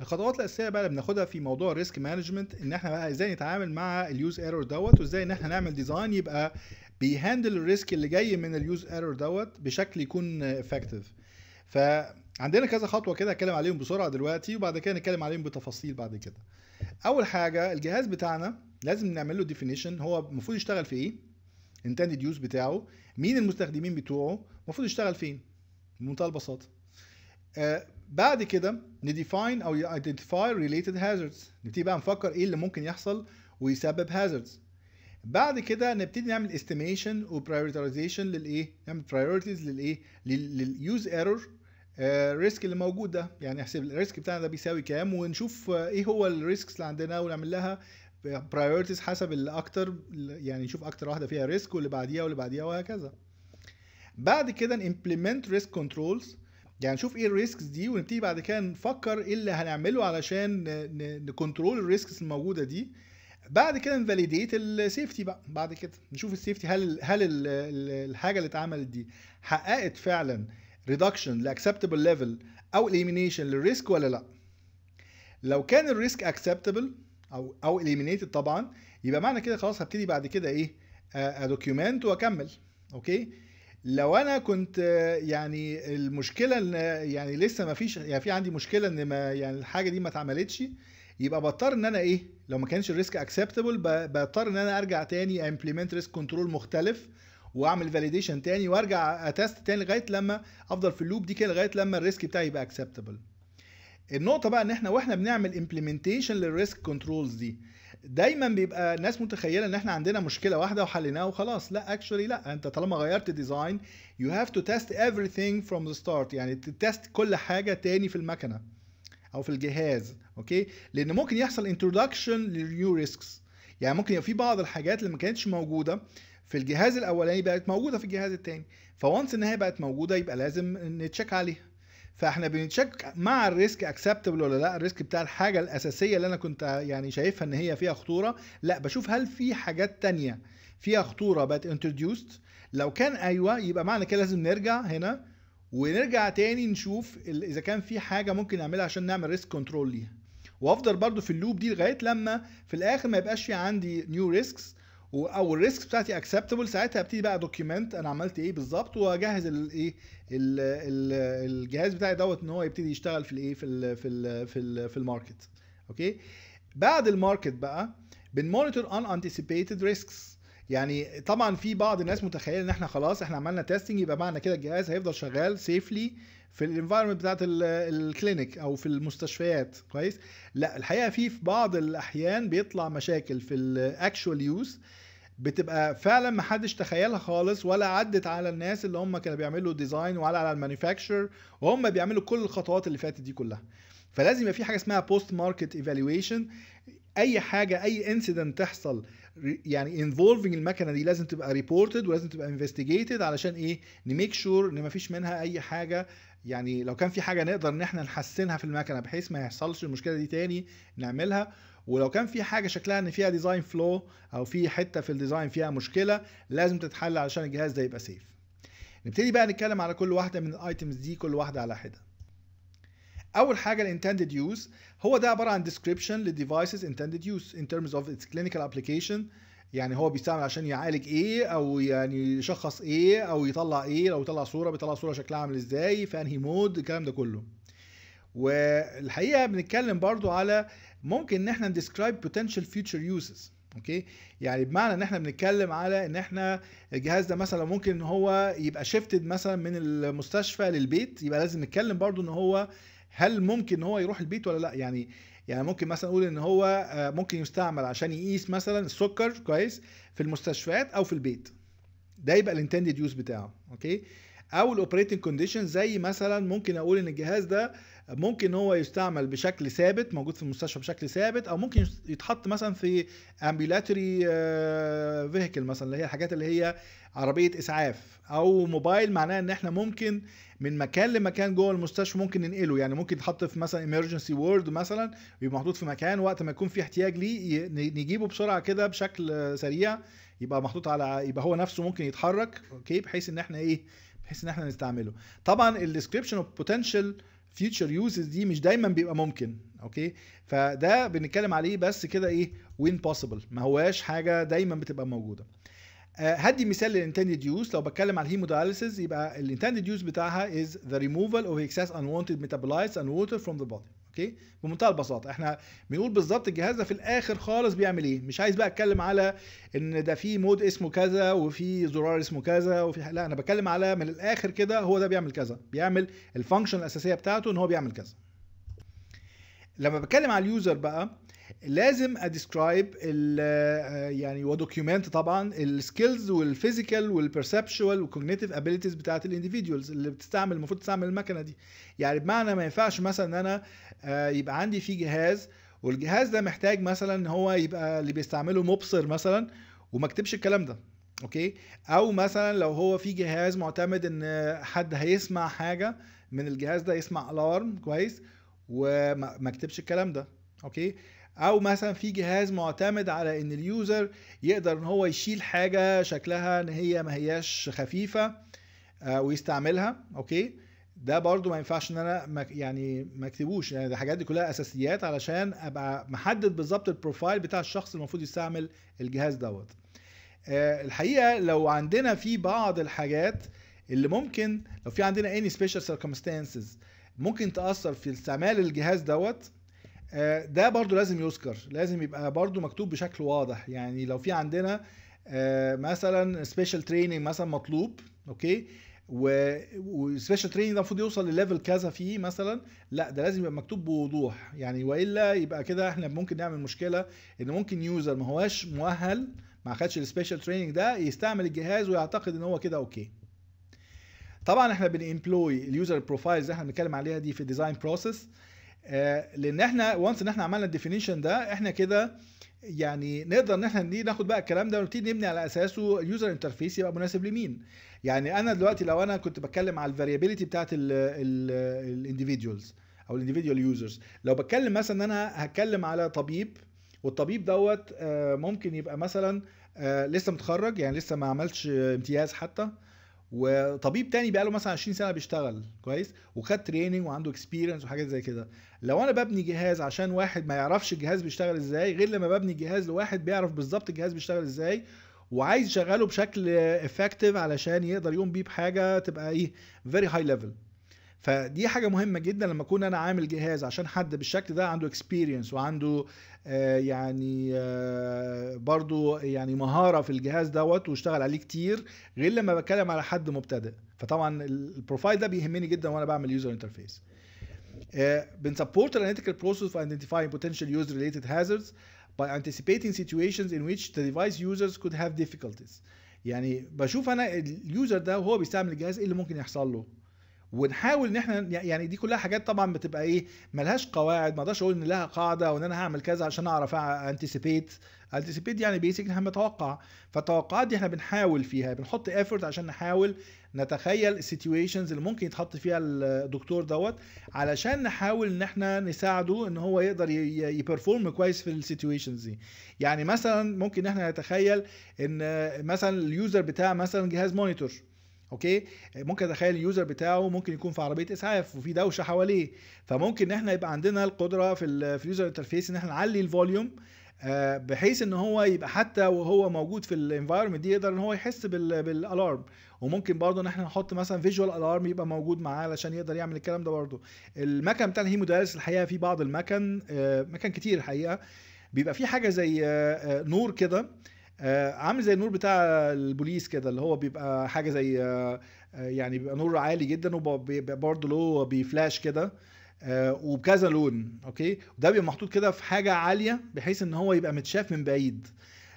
الخطوات الاساسيه بقى اللي بناخدها في موضوع الريسك مانجمنت ان احنا بقى ازاي نتعامل مع اليوز ايرور دوت وازاي ان احنا نعمل ديزاين يبقى بيهاندل الريسك اللي جاي من اليوز ايرور دوت بشكل يكون افكتيف فعندنا كذا خطوه كده هتكلم عليهم بسرعه دلوقتي وبعد كده نتكلم عليهم بتفاصيل بعد كده اول حاجه الجهاز بتاعنا لازم نعمل له ديفينيشن هو المفروض يشتغل في ايه intended يوز بتاعه مين المستخدمين بتوعه المفروض يشتغل فين بمنتهى البساطه آه بعد كده نديفاين او ايدنتيفاي ريليتد hazards نبتدي بقى نفكر ايه اللي ممكن يحصل ويسبب hazards بعد كده نبتدي نعمل استيميشن وبريورتيزيشن للايه نعمل برايورتيز للايه لليوز ايرور الريسك اللي موجود ده يعني احسب الريسك بتاعنا ده بيساوي كام ونشوف آه، ايه هو الريسكس اللي عندنا ونعمل لها برايورتيز حسب اللي اكتر يعني نشوف اكتر واحده فيها ريسك واللي بعديها واللي بعديها وهكذا بعد كده امبلمنت ريسك كنترولز يعني نشوف ايه الريسكس دي ونبتدي بعد كده نفكر ايه اللي هنعمله علشان نكنترول الريسكس الموجوده دي بعد كده نفاليديت السيفتي بقى بعد كده نشوف السيفتي هل هل الحاجه اللي اتعملت دي حققت فعلا ريدكشن لاكسبتبل ليفل او اليمينيشن للريسك ولا لا لو كان الريسك اكسبتبل او او اليمينيتد طبعا يبقى معنى كده خلاص هبتدي بعد كده ايه ادوكيومنت آه، آه، واكمل اوكي لو انا كنت آه، يعني المشكله ان يعني لسه ما فيش يعني في عندي مشكله ان ما يعني الحاجه دي ما اتعملتش يبقى بضطر ان انا ايه لو ما كانش الريسك اكسبتبل بضطر ان انا ارجع تاني امبلمنت ريسك كنترول مختلف واعمل فاليديشن تاني وارجع اتست تاني لغايه لما افضل في اللوب دي كده لغايه لما الريسك بتاعي يبقى اكسبتبل النقطه بقى ان احنا واحنا بنعمل امبلمنتيشن للريسك كنترولز دي دايما بيبقى الناس متخيله ان احنا عندنا مشكله واحده وحليناها وخلاص لا اكشولي لا انت طالما غيرت ديزاين يو هاف تو تيست everything فروم ذا ستارت يعني تيست كل حاجه تاني في المكنه او في الجهاز اوكي لان ممكن يحصل انتروداكشن لنيو ريسكس يعني ممكن يبقى في بعض الحاجات اللي ما كانتش موجوده في الجهاز الاولاني بقت موجوده في الجهاز الثاني فوانس ان هي بقت موجوده يبقى لازم نتشيك عليها فاحنا بنتشك مع الريسك اكسبتبل ولا لا الريسك بتاع الحاجه الاساسيه اللي انا كنت يعني شايفها ان هي فيها خطوره لا بشوف هل في حاجات تانية فيها خطوره بقت انتروديوست لو كان ايوه يبقى معنى كده لازم نرجع هنا ونرجع تاني نشوف اذا كان في حاجه ممكن نعملها عشان نعمل ريسك كنترول ليها وافضل برضو في اللوب دي لغايه لما في الاخر ما يبقاش في عندي نيو ريسكس او الريسك بتاعتي اكسبتبل ساعتها ابتدي بقى دوكيمنت انا عملت ايه بالظبط واجهز الايه الجهاز بتاعي دوت ان هو يبتدي يشتغل في الايه في الـ في الـ في, الـ في الماركت اوكي بعد الماركت بقى بنمونيتور ان انتيسيبيتد ريسكس يعني طبعا في بعض الناس متخيله ان احنا خلاص احنا عملنا تيستنج يبقى معنى كده الجهاز هيفضل شغال سيفلي في الانفايرمنت بتاعت الكلينيك او في المستشفيات كويس لا الحقيقه في في بعض الاحيان بيطلع مشاكل في الاكشوال يوز بتبقى فعلا ما حدش تخيلها خالص ولا عدت على الناس اللي هم كانوا بيعملوا ديزاين ولا على المانيفاكتشر وهم بيعملوا كل الخطوات اللي فاتت دي كلها فلازم يبقى في حاجه اسمها بوست ماركت ايفالويشن اي حاجه اي انسيدنت تحصل يعني انفولفنج المكنه دي لازم تبقى ريبورتد ولازم تبقى انفستيجيتد علشان ايه نميك شور ان مفيش منها اي حاجه يعني لو كان في حاجه نقدر ان احنا نحسنها في المكنه بحيث ما يحصلش المشكله دي تاني نعملها ولو كان في حاجه شكلها ان فيها ديزاين فلو او في حته في الديزاين فيها مشكله لازم تتحل علشان الجهاز ده يبقى سيف نبتدي بقى نتكلم على كل واحده من الايتمز دي كل واحده على حده اول حاجه الانتندد يوز هو ده عباره عن ديسكريبشن للديفايسز انتندد يوز ان terms اوف اتس كلينيكال ابلكيشن يعني هو بيستعمل عشان يعالج ايه او يعني يشخص ايه او يطلع ايه لو يطلع صوره بيطلع صوره شكلها عامل ازاي في انهي مود الكلام ده كله والحقيقه بنتكلم برضو على ممكن ان احنا نديسكرايب بوتنشال فيوتشر يوزز اوكي يعني بمعنى ان احنا بنتكلم على ان احنا الجهاز ده مثلا ممكن ان هو يبقى شيفتد مثلا من المستشفى للبيت يبقى لازم نتكلم برضو ان هو هل ممكن ان هو يروح البيت ولا لا يعني يعني ممكن مثلا نقول ان هو آه، ممكن يستعمل عشان يقيس مثلا السكر كويس في المستشفيات او في البيت ده يبقى الانتندد يوز بتاعه اوكي او الاوبريتنج كونديشن زي مثلا ممكن اقول ان الجهاز ده ممكن هو يستعمل بشكل ثابت موجود في المستشفى بشكل ثابت او ممكن يتحط مثلا في امبيلاتري آه، فيهيكل مثلا اللي هي الحاجات اللي هي عربيه اسعاف او موبايل معناه ان احنا ممكن من مكان لمكان جوه المستشفى ممكن ننقله يعني ممكن يتحط في مثلا ايمرجنسي وورد مثلا يبقى محطوط في مكان وقت ما يكون في احتياج ليه نجيبه بسرعه كده بشكل سريع يبقى محطوط على يبقى هو نفسه ممكن يتحرك اوكي بحيث ان احنا ايه بحيث ان احنا نستعمله طبعا الديسكريبشن اوف بوتنشال فيوتشر يوزز دي مش دايما بيبقى ممكن اوكي فده بنتكلم عليه بس كده ايه وين بوسيبل ما هواش حاجه دايما بتبقى موجوده آه، هدي مثال للانتندد يوز لو بتكلم على الهيمودايليسيس يبقى الانتندد يوز بتاعها از ذا ريموفال اوف excess unwanted metabolites and water from the body اوكي بمنتهى البساطه احنا بنقول بالظبط الجهاز ده في الاخر خالص بيعمل ايه مش عايز بقى اتكلم على ان ده في مود اسمه كذا وفي زرار اسمه كذا وفي لا انا بتكلم على من الاخر كده هو ده بيعمل كذا بيعمل الفانكشن الاساسيه بتاعته ان هو بيعمل كذا لما بتكلم على اليوزر بقى لازم اديسكرايب آه، يعني ودوكيومنت طبعا السكيلز والفيزيكال والبرسبشوال والكوجنيتيف ابيليتيز بتاعت الانديفيدوالز اللي بتستعمل المفروض تستعمل المكنه دي يعني بمعنى ما ينفعش مثلا ان انا آه، يبقى عندي في جهاز والجهاز ده محتاج مثلا ان هو يبقى اللي بيستعمله مبصر مثلا وما اكتبش الكلام ده اوكي او مثلا لو هو في جهاز معتمد ان حد هيسمع حاجه من الجهاز ده يسمع الارم كويس وما اكتبش الكلام ده اوكي او مثلا في جهاز معتمد على ان اليوزر يقدر ان هو يشيل حاجه شكلها ان هي ما هياش خفيفه آه، ويستعملها اوكي ده برضو ما ينفعش ان انا يعني ما اكتبوش يعني الحاجات دي كلها اساسيات علشان ابقى محدد بالظبط البروفايل بتاع الشخص اللي المفروض يستعمل الجهاز دوت آه، الحقيقه لو عندنا في بعض الحاجات اللي ممكن لو في عندنا اني سبيشال سيركمستانسز ممكن تاثر في استعمال الجهاز دوت آه، ده برضو لازم يذكر لازم يبقى برضو مكتوب بشكل واضح يعني لو في عندنا آه، مثلا سبيشال تريننج مثلا مطلوب اوكي وسبيشال تريننج ده المفروض يوصل لليفل كذا فيه مثلا لا ده لازم يبقى مكتوب بوضوح يعني والا يبقى كده احنا ممكن نعمل مشكله ان ممكن يوزر ما هواش مؤهل ما خدش السبيشال تريننج ده يستعمل الجهاز ويعتقد ان هو كده اوكي طبعا احنا بنمبلوي اليوزر بروفايلز اللي احنا بنتكلم عليها دي في الديزاين بروسيس آه، لان احنا وانس ان احنا عملنا الديفينيشن ده احنا كده يعني نقدر ان احنا ناخد بقى الكلام ده ونبتدي نبني على اساسه اليوزر انترفيس يبقى مناسب لمين يعني انا دلوقتي لو انا كنت بتكلم على الفاريابيلتي بتاعت الانديفيديوالز او الانديفيديوال يوزرز لو بتكلم مثلا ان انا هتكلم على طبيب والطبيب دوت آه، ممكن يبقى مثلا آه، لسه متخرج يعني لسه ما عملش امتياز حتى وطبيب تاني بقاله مثلا 20 سنه بيشتغل كويس وخد تريننج وعنده اكسبيرينس وحاجات زي كده لو انا ببني جهاز عشان واحد ما يعرفش الجهاز بيشتغل ازاي غير لما ببني جهاز لواحد بيعرف بالظبط الجهاز بيشتغل ازاي وعايز يشغله بشكل افكتيف علشان يقدر يقوم بيه بحاجه تبقى ايه فيري هاي ليفل فدي حاجه مهمه جدا لما اكون انا عامل جهاز عشان حد بالشكل ده عنده اكسبيرينس وعنده آه، يعني آه، برضو يعني مهاره في الجهاز دوت واشتغل عليه كتير غير لما بتكلم على حد مبتدئ فطبعا البروفايل ده بيهمني جدا وانا بعمل يوزر انترفيس بنسبورت الانيتيكال بروسيس فور ايدنتيفاينج بوتنشال يوزر ريليتد هازاردز by anticipating situations in which the device users could have difficulties يعني بشوف انا اليوزر ده وهو بيستعمل الجهاز ايه اللي ممكن يحصل له ونحاول ان احنا يعني دي كلها حاجات طبعا بتبقى ايه ملهاش قواعد ما اقدرش اقول ان لها قاعده وان انا هعمل كذا عشان اعرف انتسيبيت انتسيبيت يعني بيسكلي احنا متوقع فالتوقعات دي احنا بنحاول فيها بنحط ايفورت عشان نحاول نتخيل السيتويشنز اللي ممكن يتحط فيها الدكتور دوت علشان نحاول ان احنا نساعده ان هو يقدر يبرفورم كويس في السيتويشنز دي يعني مثلا ممكن احنا نتخيل ان مثلا اليوزر بتاع مثلا جهاز مونيتور اوكي ممكن اتخيل اليوزر بتاعه ممكن يكون في عربيه اسعاف وفي دوشه حواليه فممكن ان احنا يبقى عندنا القدره في اليوزر انترفيس ان احنا نعلي الفوليوم آه، بحيث ان هو يبقى حتى وهو موجود في الانفايرمنت دي يقدر ان هو يحس بالالارم وممكن برضه ان احنا نحط مثلا فيجوال الارم يبقى موجود معاه علشان يقدر يعمل الكلام ده برضه المكن بتاع الهيمودايلس الحقيقه في بعض المكن آه، مكن كتير الحقيقه بيبقى في حاجه زي آه، نور كده آه، عامل زي النور بتاع البوليس كده اللي هو بيبقى حاجه زي آه، آه، يعني بيبقى نور عالي جدا وبيبقى برضه له بيفلاش كده وبكذا لون اوكي وده بيبقى محطوط كده في حاجه عاليه بحيث ان هو يبقى متشاف من بعيد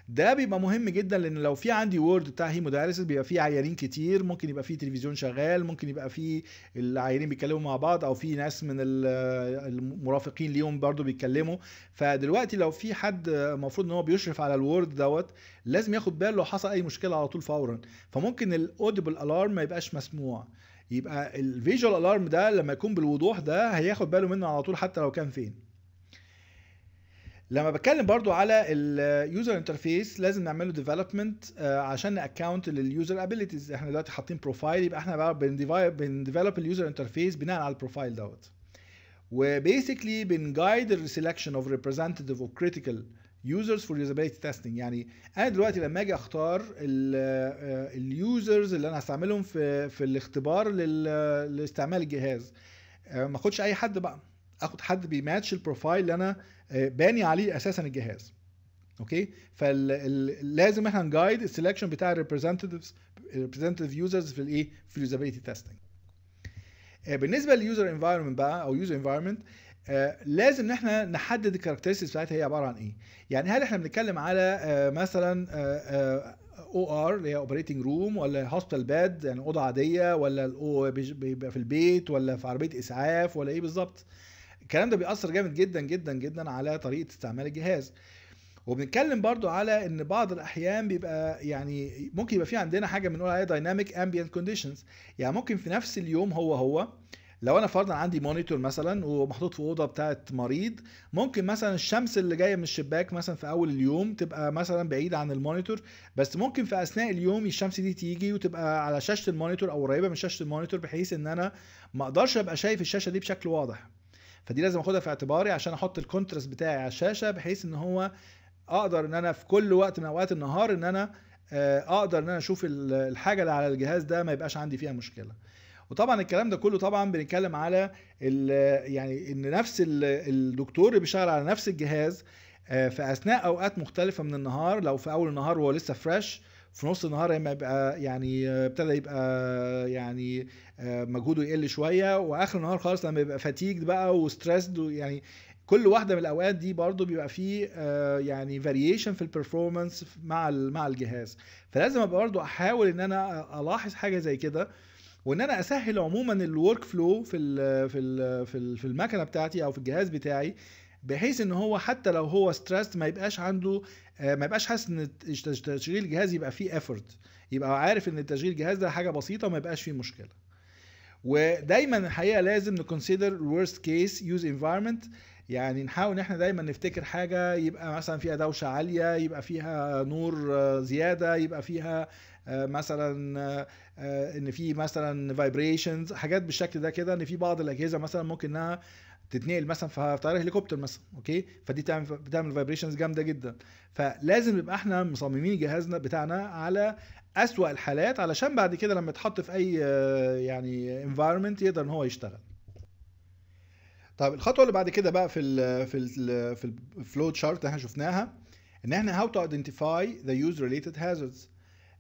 ده بيبقى مهم جدا لان لو في عندي وورد بتاع هيمودايليسيس بيبقى فيه عيانين كتير ممكن يبقى فيه تلفزيون شغال ممكن يبقى فيه العيانين بيتكلموا مع بعض او في ناس من آه، المرافقين ليهم برضو بيتكلموا فدلوقتي لو في حد المفروض ان هو بيشرف على الوورد دوت لازم ياخد باله لو حصل اي مشكله على طول فورا فممكن الاوديبل الارم ما يبقاش مسموع يبقى الفيجوال الارم ده لما يكون بالوضوح ده هياخد باله منه على طول حتى لو كان فين لما بتكلم برضو على اليوزر انترفيس لازم نعمل له ديفلوبمنت عشان اكونت لليوزر ابيليتيز احنا دلوقتي حاطين بروفايل يبقى احنا بنديفلوب اليوزر انترفيس بناء على البروفايل دوت وبيسكلي بنجايد السيلكشن اوف ريبريزنتيف اوف كريتيكال يوزرز فور يوزابيليتي تيستنج يعني انا دلوقتي لما اجي اختار اليوزرز آه، اللي انا هستعملهم في في الاختبار لاستعمال الجهاز آه، ما اخدش اي حد بقى اخد حد بيماتش البروفايل اللي انا آه، باني عليه اساسا الجهاز اوكي فلازم احنا نجايد السلكشن بتاع الريبريزنتيفز الريبريزنتيف يوزرز في الايه في اليوزابيلتي آه، تيستنج بالنسبه لليوزر انفايرمنت بقى او يوزر انفايرمنت آه، لازم ان احنا نحدد الكاركترستكس بتاعتها هي عباره عن ايه يعني هل احنا بنتكلم على مثلا او ار اللي هي اوبريتنج روم ولا هوسبيتال باد يعني اوضه عاديه ولا الاو بيبقى في البيت ولا في عربيه اسعاف ولا ايه بالظبط الكلام ده بيأثر جامد جدا جدا جدا على طريقه استعمال الجهاز وبنتكلم برضو على ان بعض الاحيان بيبقى يعني ممكن يبقى في عندنا حاجه بنقول عليها دايناميك امبيانت كونديشنز يعني ممكن في نفس اليوم هو هو لو انا فرضا عندي مونيتور مثلا ومحطوط في اوضه بتاعه مريض ممكن مثلا الشمس اللي جايه من الشباك مثلا في اول اليوم تبقى مثلا بعيده عن المونيتور بس ممكن في اثناء اليوم الشمس دي تيجي وتبقى على شاشه المونيتور او قريبه من شاشه المونيتور بحيث ان انا ما اقدرش ابقى شايف الشاشه دي بشكل واضح فدي لازم اخدها في اعتباري عشان احط الكونترست بتاعي على الشاشه بحيث ان هو اقدر ان انا في كل وقت من اوقات النهار ان انا آه، اقدر ان انا اشوف الحاجه اللي على الجهاز ده ما يبقاش عندي فيها مشكله وطبعا الكلام ده كله طبعا بنتكلم على يعني ان نفس الدكتور اللي بيشتغل على نفس الجهاز آه، في اثناء اوقات مختلفه من النهار لو في اول النهار وهو لسه فريش في نص النهار اما يبقى يعني ابتدى يبقى يعني آه، مجهوده يقل شويه واخر النهار خالص لما يبقى فاتيك بقى وستريسد يعني كل واحده من الاوقات دي برضو بيبقى فيه آه، يعني فاريشن في البرفورمانس مع مع الجهاز فلازم ابقى برضو احاول ان انا الاحظ حاجه زي كده وان انا اسهل عموما الورك فلو في الـ في الـ في, الـ في المكنه بتاعتي او في الجهاز بتاعي بحيث ان هو حتى لو هو ستريسد ما يبقاش عنده آه، ما يبقاش حاسس ان تشغيل الجهاز يبقى فيه ايفورت يبقى عارف ان تشغيل الجهاز ده حاجه بسيطه وما يبقاش فيه مشكله ودايما الحقيقه لازم نكونسيدر worst كيس يوز انفايرمنت يعني نحاول ان احنا دايما نفتكر حاجه يبقى مثلا فيها دوشه عاليه يبقى فيها نور آه، زياده يبقى فيها آه، مثلا ان في مثلا فايبريشنز حاجات بالشكل ده كده ان في بعض الاجهزه مثلا ممكن انها تتنقل مثلا في طياره هليكوبتر مثلا اوكي فدي تعمل بتعمل فايبريشنز جامده جدا فلازم نبقى احنا مصممين جهازنا بتاعنا على اسوأ الحالات علشان بعد كده لما يتحط في اي آه، يعني انفايرمنت يقدر ان هو يشتغل طيب الخطوه اللي بعد كده بقى في ال في ال في الفلو تشارت اللي احنا شفناها ان احنا هاو تو ايدنتيفاي ذا يوز ريليتد hazards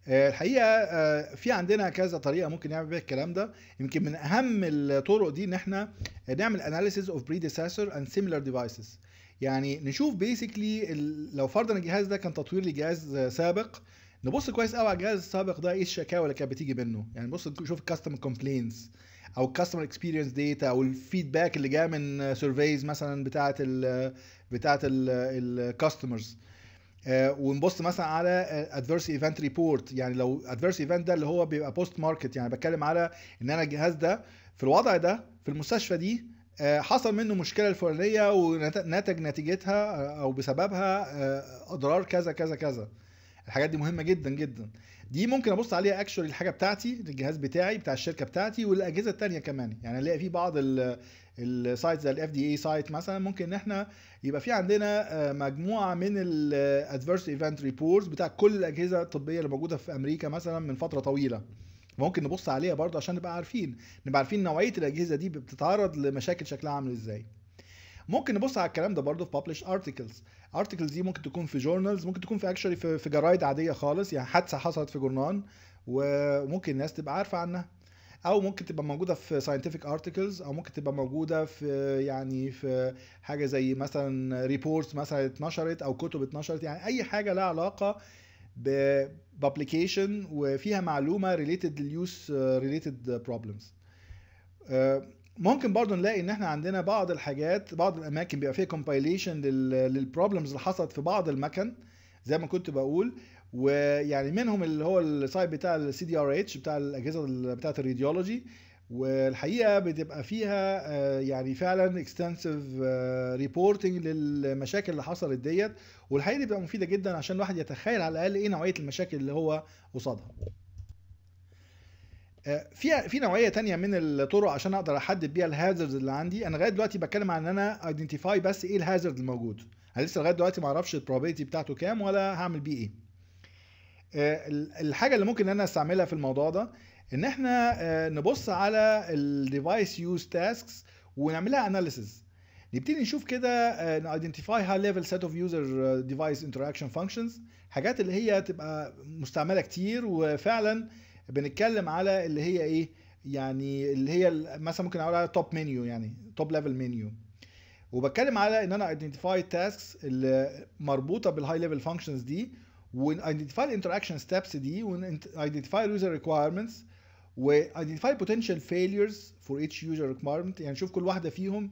آه، الحقيقه آه، في عندنا كذا طريقه ممكن نعمل بيها الكلام ده يمكن من اهم الطرق دي ان احنا نعمل اناليسيز اوف بريديسيسور اند سيميلر ديفايسز يعني نشوف بيسكلي لو فرضا الجهاز ده كان تطوير لجهاز سابق نبص كويس قوي على الجهاز السابق ده ايه الشكاوى اللي كانت بتيجي منه يعني نبص نشوف الكاستمر كومبلينز او الكاستمر اكسبيرينس داتا او الفيدباك اللي جايه من سيرفيز مثلا بتاعه الـ بتاعه الكاستمرز آه، ونبص مثلا على ادفيرس ايفنت ريبورت يعني لو ادفيرس ايفنت ده اللي هو بيبقى بوست ماركت يعني بتكلم على ان انا الجهاز ده في الوضع ده في المستشفى دي آه، حصل منه مشكله الفلانيه ونتج نتيجتها آه، او بسببها اضرار كذا كذا كذا الحاجات دي مهمه جدا جدا دي ممكن ابص عليها اكشولي الحاجه بتاعتي الجهاز بتاعي بتاع الشركه بتاعتي والاجهزه الثانيه كمان يعني الاقي في بعض السايت زي الاف دي اي سايت مثلا ممكن ان احنا يبقى في عندنا آه، مجموعه من الادفيرس ايفنت ريبورتس بتاع كل الاجهزه الطبيه اللي موجوده في امريكا مثلا من فتره طويله ممكن نبص عليها برضه عشان نبقى عارفين نبقى عارفين نوعيه الاجهزه دي بتتعرض لمشاكل شكلها عامل ازاي ممكن نبص على الكلام ده برضه في ببلش ارتكلز ارتكلز دي ممكن تكون في جورنالز ممكن تكون في اكشلي في, في جرايد عاديه خالص يعني حادثه حصلت في جورنال وممكن الناس تبقى عارفه عنها او ممكن تبقى موجوده في ساينتفك ارتكلز او ممكن تبقى موجوده في يعني في حاجه زي مثلا ريبورتس مثلا اتنشرت او كتب اتنشرت يعني اي حاجه لها علاقه بابليكيشن وفيها معلومه ريليتد لليوس ريليتد بروبلمز ممكن برضو نلاقي ان احنا عندنا بعض الحاجات بعض الاماكن بيبقى فيها كومبايليشن للبروبلمز اللي حصلت في بعض المكن زي ما كنت بقول ويعني منهم اللي هو السايت بتاع السي دي ار اتش بتاع الاجهزه بتاعه الراديولوجي والحقيقه بتبقى فيها آه، يعني فعلا اكستنسيف آه، ريبورتنج للمشاكل اللي حصلت ديت والحقيقه دي بتبقى مفيده جدا عشان الواحد يتخيل على الاقل ايه نوعيه المشاكل اللي هو قصادها آه، في في نوعيه تانية من الطرق عشان اقدر احدد بيها الهازرز اللي عندي انا لغايه دلوقتي بتكلم عن ان انا ايدنتيفاي بس ايه الهازرد الموجود انا لسه لغايه دلوقتي ما اعرفش البروبابيلتي بتاعته كام ولا هعمل بيه ايه آه، الحاجه اللي ممكن انا استعملها في الموضوع ده ان احنا آه، نبص على الديفايس يوز تاسكس ونعملها اناليسز نبتدي نشوف كده ايدنتيفاي هاي ليفل سيت اوف يوزر ديفايس انتراكشن فانكشنز حاجات اللي هي تبقى مستعمله كتير وفعلا بنتكلم على اللي هي ايه يعني اللي هي مثلا ممكن اقول على توب منيو يعني توب ليفل منيو وبتكلم على ان انا ايدنتيفاي تاسكس اللي مربوطه بالهاي ليفل فانكشنز دي وايدنتيفاي الانتراكشن ستابس دي وايدنتيفاي اليوزر ريكوايرمنتس وايدنتيفاي بوتنشال فيليرز فور ايتش يوزر ريكوايرمنت يعني نشوف كل واحده فيهم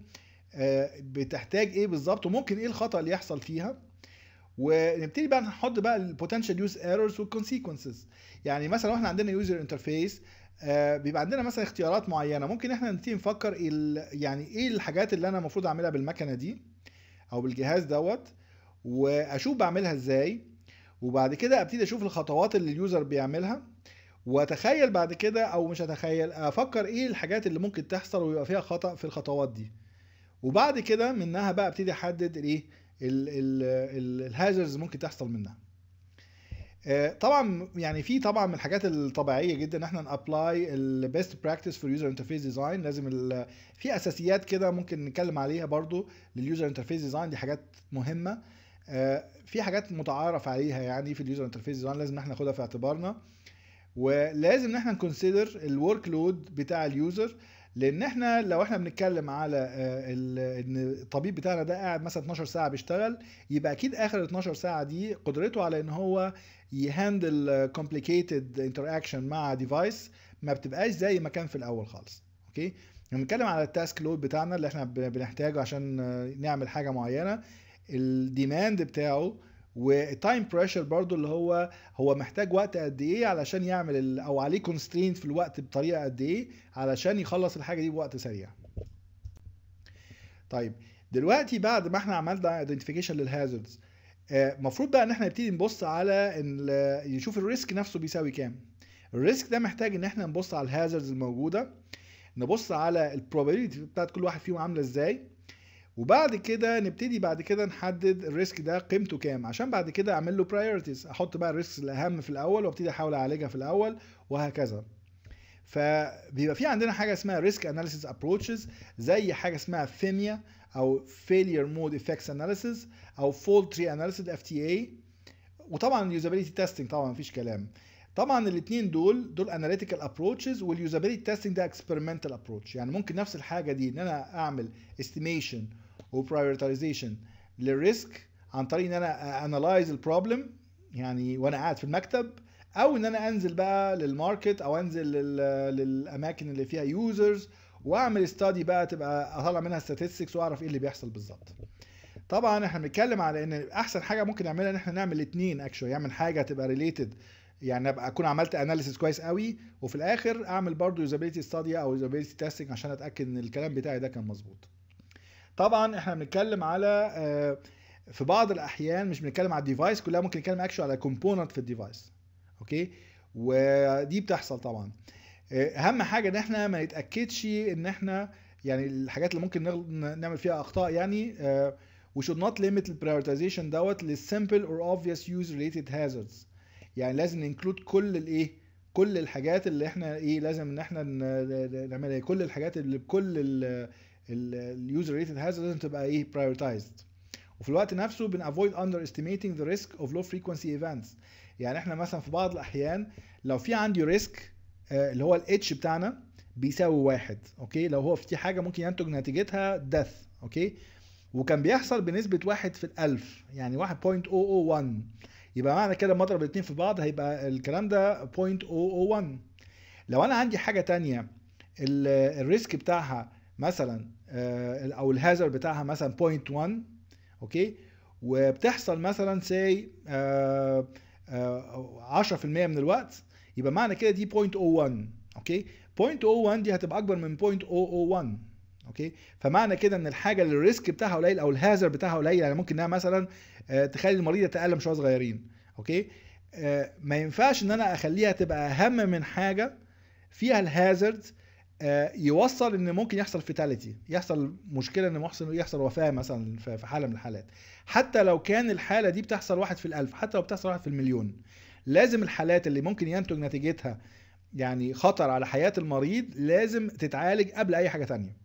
آه، بتحتاج ايه بالظبط وممكن ايه الخطا اللي يحصل فيها ونبتدي بقى نحط بقى البوتنشال يوز ايرورز والكونسيكونسز يعني مثلا واحنا عندنا يوزر انترفيس آه، بيبقى عندنا مثلا اختيارات معينه ممكن احنا نبتدي نفكر يعني ايه الحاجات اللي انا المفروض اعملها بالمكنه دي او بالجهاز دوت واشوف بعملها ازاي وبعد كده ابتدي اشوف الخطوات اللي اليوزر بيعملها واتخيل بعد كده او مش اتخيل افكر ايه الحاجات اللي ممكن تحصل ويبقى فيها خطا في الخطوات دي وبعد كده منها بقى ابتدي احدد الايه الهازرز ممكن تحصل منها آه، طبعا يعني في طبعا من الحاجات الطبيعيه جدا ان احنا نابلاي البيست براكتس فور يوزر انترفيس ديزاين لازم في اساسيات كده ممكن نتكلم عليها برضو لليوزر انترفيس ديزاين دي حاجات مهمه آه، في حاجات متعارف عليها يعني في اليوزر انترفيس ديزاين لازم احنا ناخدها في اعتبارنا ولازم ان احنا نكونسيدر الورك لود بتاع اليوزر لان احنا لو احنا بنتكلم على آه، ان الطبيب بتاعنا ده قاعد مثلا 12 ساعه بيشتغل يبقى اكيد اخر 12 ساعه دي قدرته على ان هو يهاندل كومبليكيتد انتراكشن مع ديفايس ما بتبقاش زي ما كان في الاول خالص اوكي بنتكلم على التاسك لود بتاعنا اللي احنا بنحتاجه عشان آه، نعمل حاجه معينه الديماند بتاعه والتايم بريشر برضو اللي هو هو محتاج وقت قد ايه علشان يعمل ال... او عليه كونسترينت في الوقت بطريقه قد ايه علشان يخلص الحاجه دي بوقت سريع طيب دلوقتي بعد ما احنا عملنا ايدنتيفيكيشن للهازردز المفروض بقى ان احنا نبتدي نبص على نشوف الريسك نفسه بيساوي كام الريسك ده محتاج ان احنا نبص على الهازردز الموجوده نبص على البروبابيلتي بتاعت كل واحد فيهم عامله ازاي وبعد كده نبتدي بعد كده نحدد الريسك ده قيمته كام عشان بعد كده اعمل له برايورتيز احط بقى الريسكس الاهم في الاول وابتدي احاول اعالجها في الاول وهكذا فبيبقى في عندنا حاجه اسمها ريسك اناليسيس ابروتشز زي حاجه اسمها فيميا او فيلير مود افكتس اناليسيس او فول تري اناليسيس اف تي اي وطبعا اليوزابيلتي تيستنج طبعا مفيش كلام طبعا الاثنين دول دول اناليتيكال ابروتشز واليوزابيلتي تيستنج ده اكسبيرمنتال ابروتش يعني ممكن نفس الحاجه دي ان انا اعمل استيميشن وبرايورتايزيشن للريسك عن طريق ان انا انلايز البروبلم يعني وانا قاعد في المكتب او ان انا انزل بقى للماركت او انزل للاماكن اللي فيها يوزرز واعمل استادي بقى تبقى اطلع منها statistics واعرف ايه اللي بيحصل بالظبط طبعا احنا بنتكلم على ان احسن حاجه ممكن نعملها ان احنا نعمل الاثنين اكشولي يعمل حاجه تبقى ريليتد يعني ابقى اكون عملت اناليسيس كويس قوي وفي الاخر اعمل برضو يوزابيلتي ستادي او يوزابيلتي تيستنج عشان اتاكد ان الكلام بتاعي ده كان مظبوط طبعا احنا بنتكلم على آه، في بعض الاحيان مش بنتكلم على الديفايس كلها ممكن نتكلم اكشوال على كومبوننت في الديفايس اوكي ودي بتحصل طبعا آه، اهم حاجه ان احنا ما نتاكدش ان احنا يعني الحاجات اللي ممكن نعمل فيها اخطاء يعني وي شود نوت limit the دوت للسمبل اور obvious يوز ريليتد هازاردز يعني لازم ننكلود كل الايه كل الحاجات اللي احنا ايه لازم ان احنا نعملها كل الحاجات اللي بكل اليوزر ريتد هازارد لازم تبقى ايه برايورتايزد وفي الوقت نفسه بن افويد اندر استيميتنج ذا ريسك اوف لو فريكوانسي ايفنتس يعني احنا مثلا في بعض الاحيان لو في عندي ريسك آه، اللي هو الاتش بتاعنا بيساوي واحد اوكي لو هو في حاجه ممكن ينتج نتيجتها ديث اوكي وكان بيحصل بنسبه واحد في الالف يعني 1.001 يبقى معنى كده لما اضرب الاثنين في بعض هيبقى الكلام ده 0.001 لو انا عندي حاجه تانية الريسك بتاعها مثلا آه، او الهازر بتاعها مثلا 0.1 اوكي وبتحصل مثلا ساي آه، آه، 10% من الوقت يبقى معنى كده دي 0.01 اوكي 0.01 دي هتبقى اكبر من 0.001 اوكي فمعنى كده ان الحاجه اللي الريسك بتاعها قليل او الهازر بتاعها قليل يعني ممكن انها مثلا تخلي المريض يتالم شويه صغيرين اوكي ما ينفعش ان انا اخليها تبقى اهم من حاجه فيها الهازرد آه، يوصل ان ممكن يحصل فيتاليتي يحصل مشكله ان محسن يحصل وفاه مثلا في حاله من الحالات حتى لو كان الحاله دي بتحصل واحد في الالف حتى لو بتحصل واحد في المليون لازم الحالات اللي ممكن ينتج نتيجتها يعني خطر على حياه المريض لازم تتعالج قبل اي حاجه تانية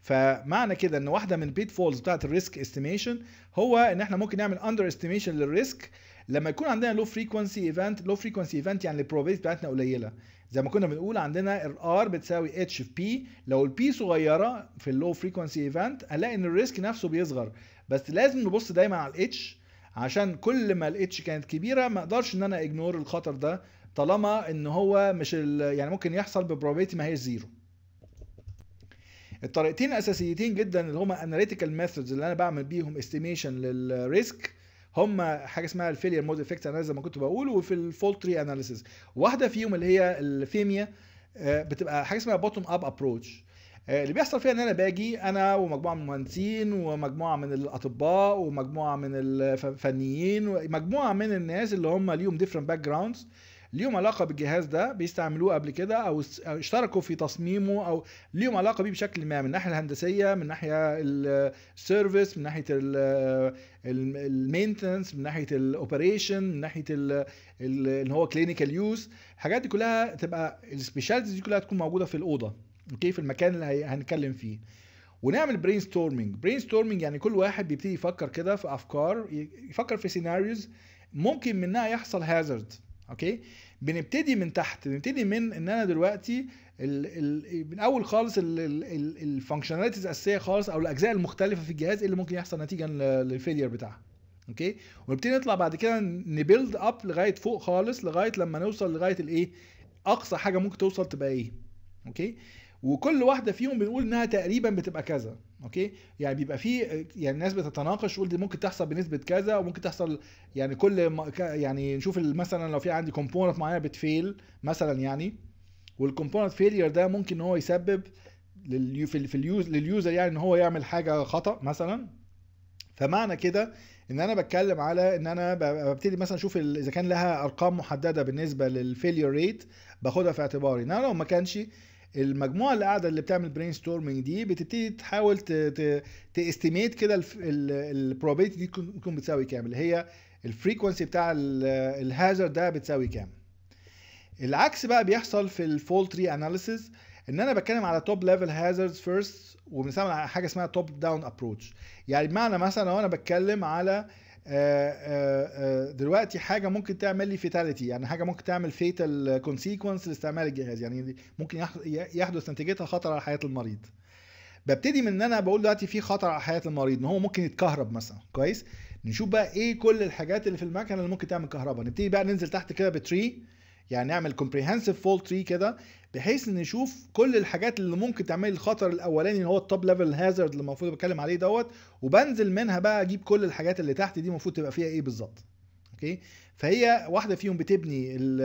فمعنى كده ان واحده من بيت فولز بتاعه الريسك استيميشن هو ان احنا ممكن نعمل اندر استيميشن للريسك لما يكون عندنا لو فريكونسي ايفنت لو فريكونسي ايفنت يعني البروبابيلتي بتاعتنا قليله زي ما كنا بنقول عندنا الار بتساوي اتش في بي لو البي صغيره في اللو فريكونسي ايفنت هنلاقي ان الريسك نفسه بيصغر بس لازم نبص دايما على الاتش عشان كل ما الاتش كانت كبيره ما اقدرش ان انا اجنور الخطر ده طالما ان هو مش يعني ممكن يحصل ببروبيتي ما هي زيرو الطريقتين الاساسيتين جدا اللي هما اناليتيكال ميثودز اللي انا بعمل بيهم استيميشن للريسك هم حاجه اسمها الفيلير مود افكت انا زي ما كنت بقول وفي الفول تري اناليسيس واحده فيهم اللي هي الفيميا آه، بتبقى حاجه اسمها بوتوم اب ابروتش اللي بيحصل فيها ان انا باجي انا ومجموعه من المهندسين ومجموعه من الاطباء ومجموعه من الفنيين ومجموعه من الناس اللي هم ليهم ديفرنت باك جراوندز ليهم علاقه بالجهاز ده بيستعملوه قبل كده او اشتركوا في تصميمه او ليهم علاقه بيه بشكل ما من الناحيه الهندسيه من ناحيه السيرفيس من ناحيه المينتنس من ناحيه الاوبريشن من ناحيه ان هو كلينيكال يوز الحاجات دي كلها تبقى السبيشاليتيز دي كلها تكون موجوده في الاوضه اوكي في المكان اللي هنتكلم فيه ونعمل برين ستورمنج برين ستورمنج يعني كل واحد بيبتدي يفكر كده في افكار يفكر في سيناريوز ممكن منها يحصل هازارد اوكي بنبتدي من تحت بنبتدي من ان انا دلوقتي الـ الـ من اول خالص الفانكشناليتيز الاساسيه خالص او الاجزاء المختلفه في الجهاز إيه اللي ممكن يحصل نتيجه للفيلير بتاعها اوكي ونبتدي نطلع بعد كده نبيلد اب لغايه فوق خالص لغايه لما نوصل لغايه الايه اقصى حاجه ممكن توصل تبقى ايه اوكي وكل واحده فيهم بنقول انها تقريبا بتبقى كذا اوكي يعني بيبقى في يعني الناس بتتناقش تقول دي ممكن تحصل بنسبه كذا وممكن تحصل يعني كل يعني نشوف مثلا لو في عندي كومبوننت معينه بتفيل مثلا يعني والكومبوننت فيلير ده ممكن ان هو يسبب في اليوز لليوزر يعني ان هو يعمل حاجه خطا مثلا فمعنى كده ان انا بتكلم على ان انا ببتدي مثلا اشوف اذا كان لها ارقام محدده بالنسبه للفيلير ريت باخدها في اعتباري ان انا لو ما كانش المجموعه اللي قاعده اللي بتعمل برين ستورمنج دي بتبتدي تحاول تستيميت كده البروبابيلتي دي تكون بتساوي كام اللي هي الفريكونسي بتاع الهازر ده بتساوي كام العكس بقى بيحصل في الفول تري اناليسيز ان انا بتكلم على توب ليفل هازارد فيرست وبنسمع حاجه اسمها توب داون ابروتش يعني بمعنى مثلا لو انا بتكلم على آه، آه، آه، دلوقتي حاجه ممكن تعمل لي فيتاليتي يعني حاجه ممكن تعمل فيتال كونسيكونس لاستعمال الجهاز يعني ممكن يحدث نتيجتها خطر على حياه المريض ببتدي من ان انا بقول دلوقتي في خطر على حياه المريض ان هو ممكن يتكهرب مثلا كويس نشوف بقى ايه كل الحاجات اللي في المكنه اللي ممكن تعمل كهرباء نبتدي بقى ننزل تحت كده بتري يعني نعمل كومبريهنسيف فول تري كده بحيث ان نشوف كل الحاجات اللي ممكن تعمل الخطر الاولاني اللي هو التوب ليفل هازارد اللي المفروض بتكلم عليه دوت وبنزل منها بقى اجيب كل الحاجات اللي تحت دي المفروض تبقى فيها ايه بالظبط اوكي فهي واحده فيهم بتبني ال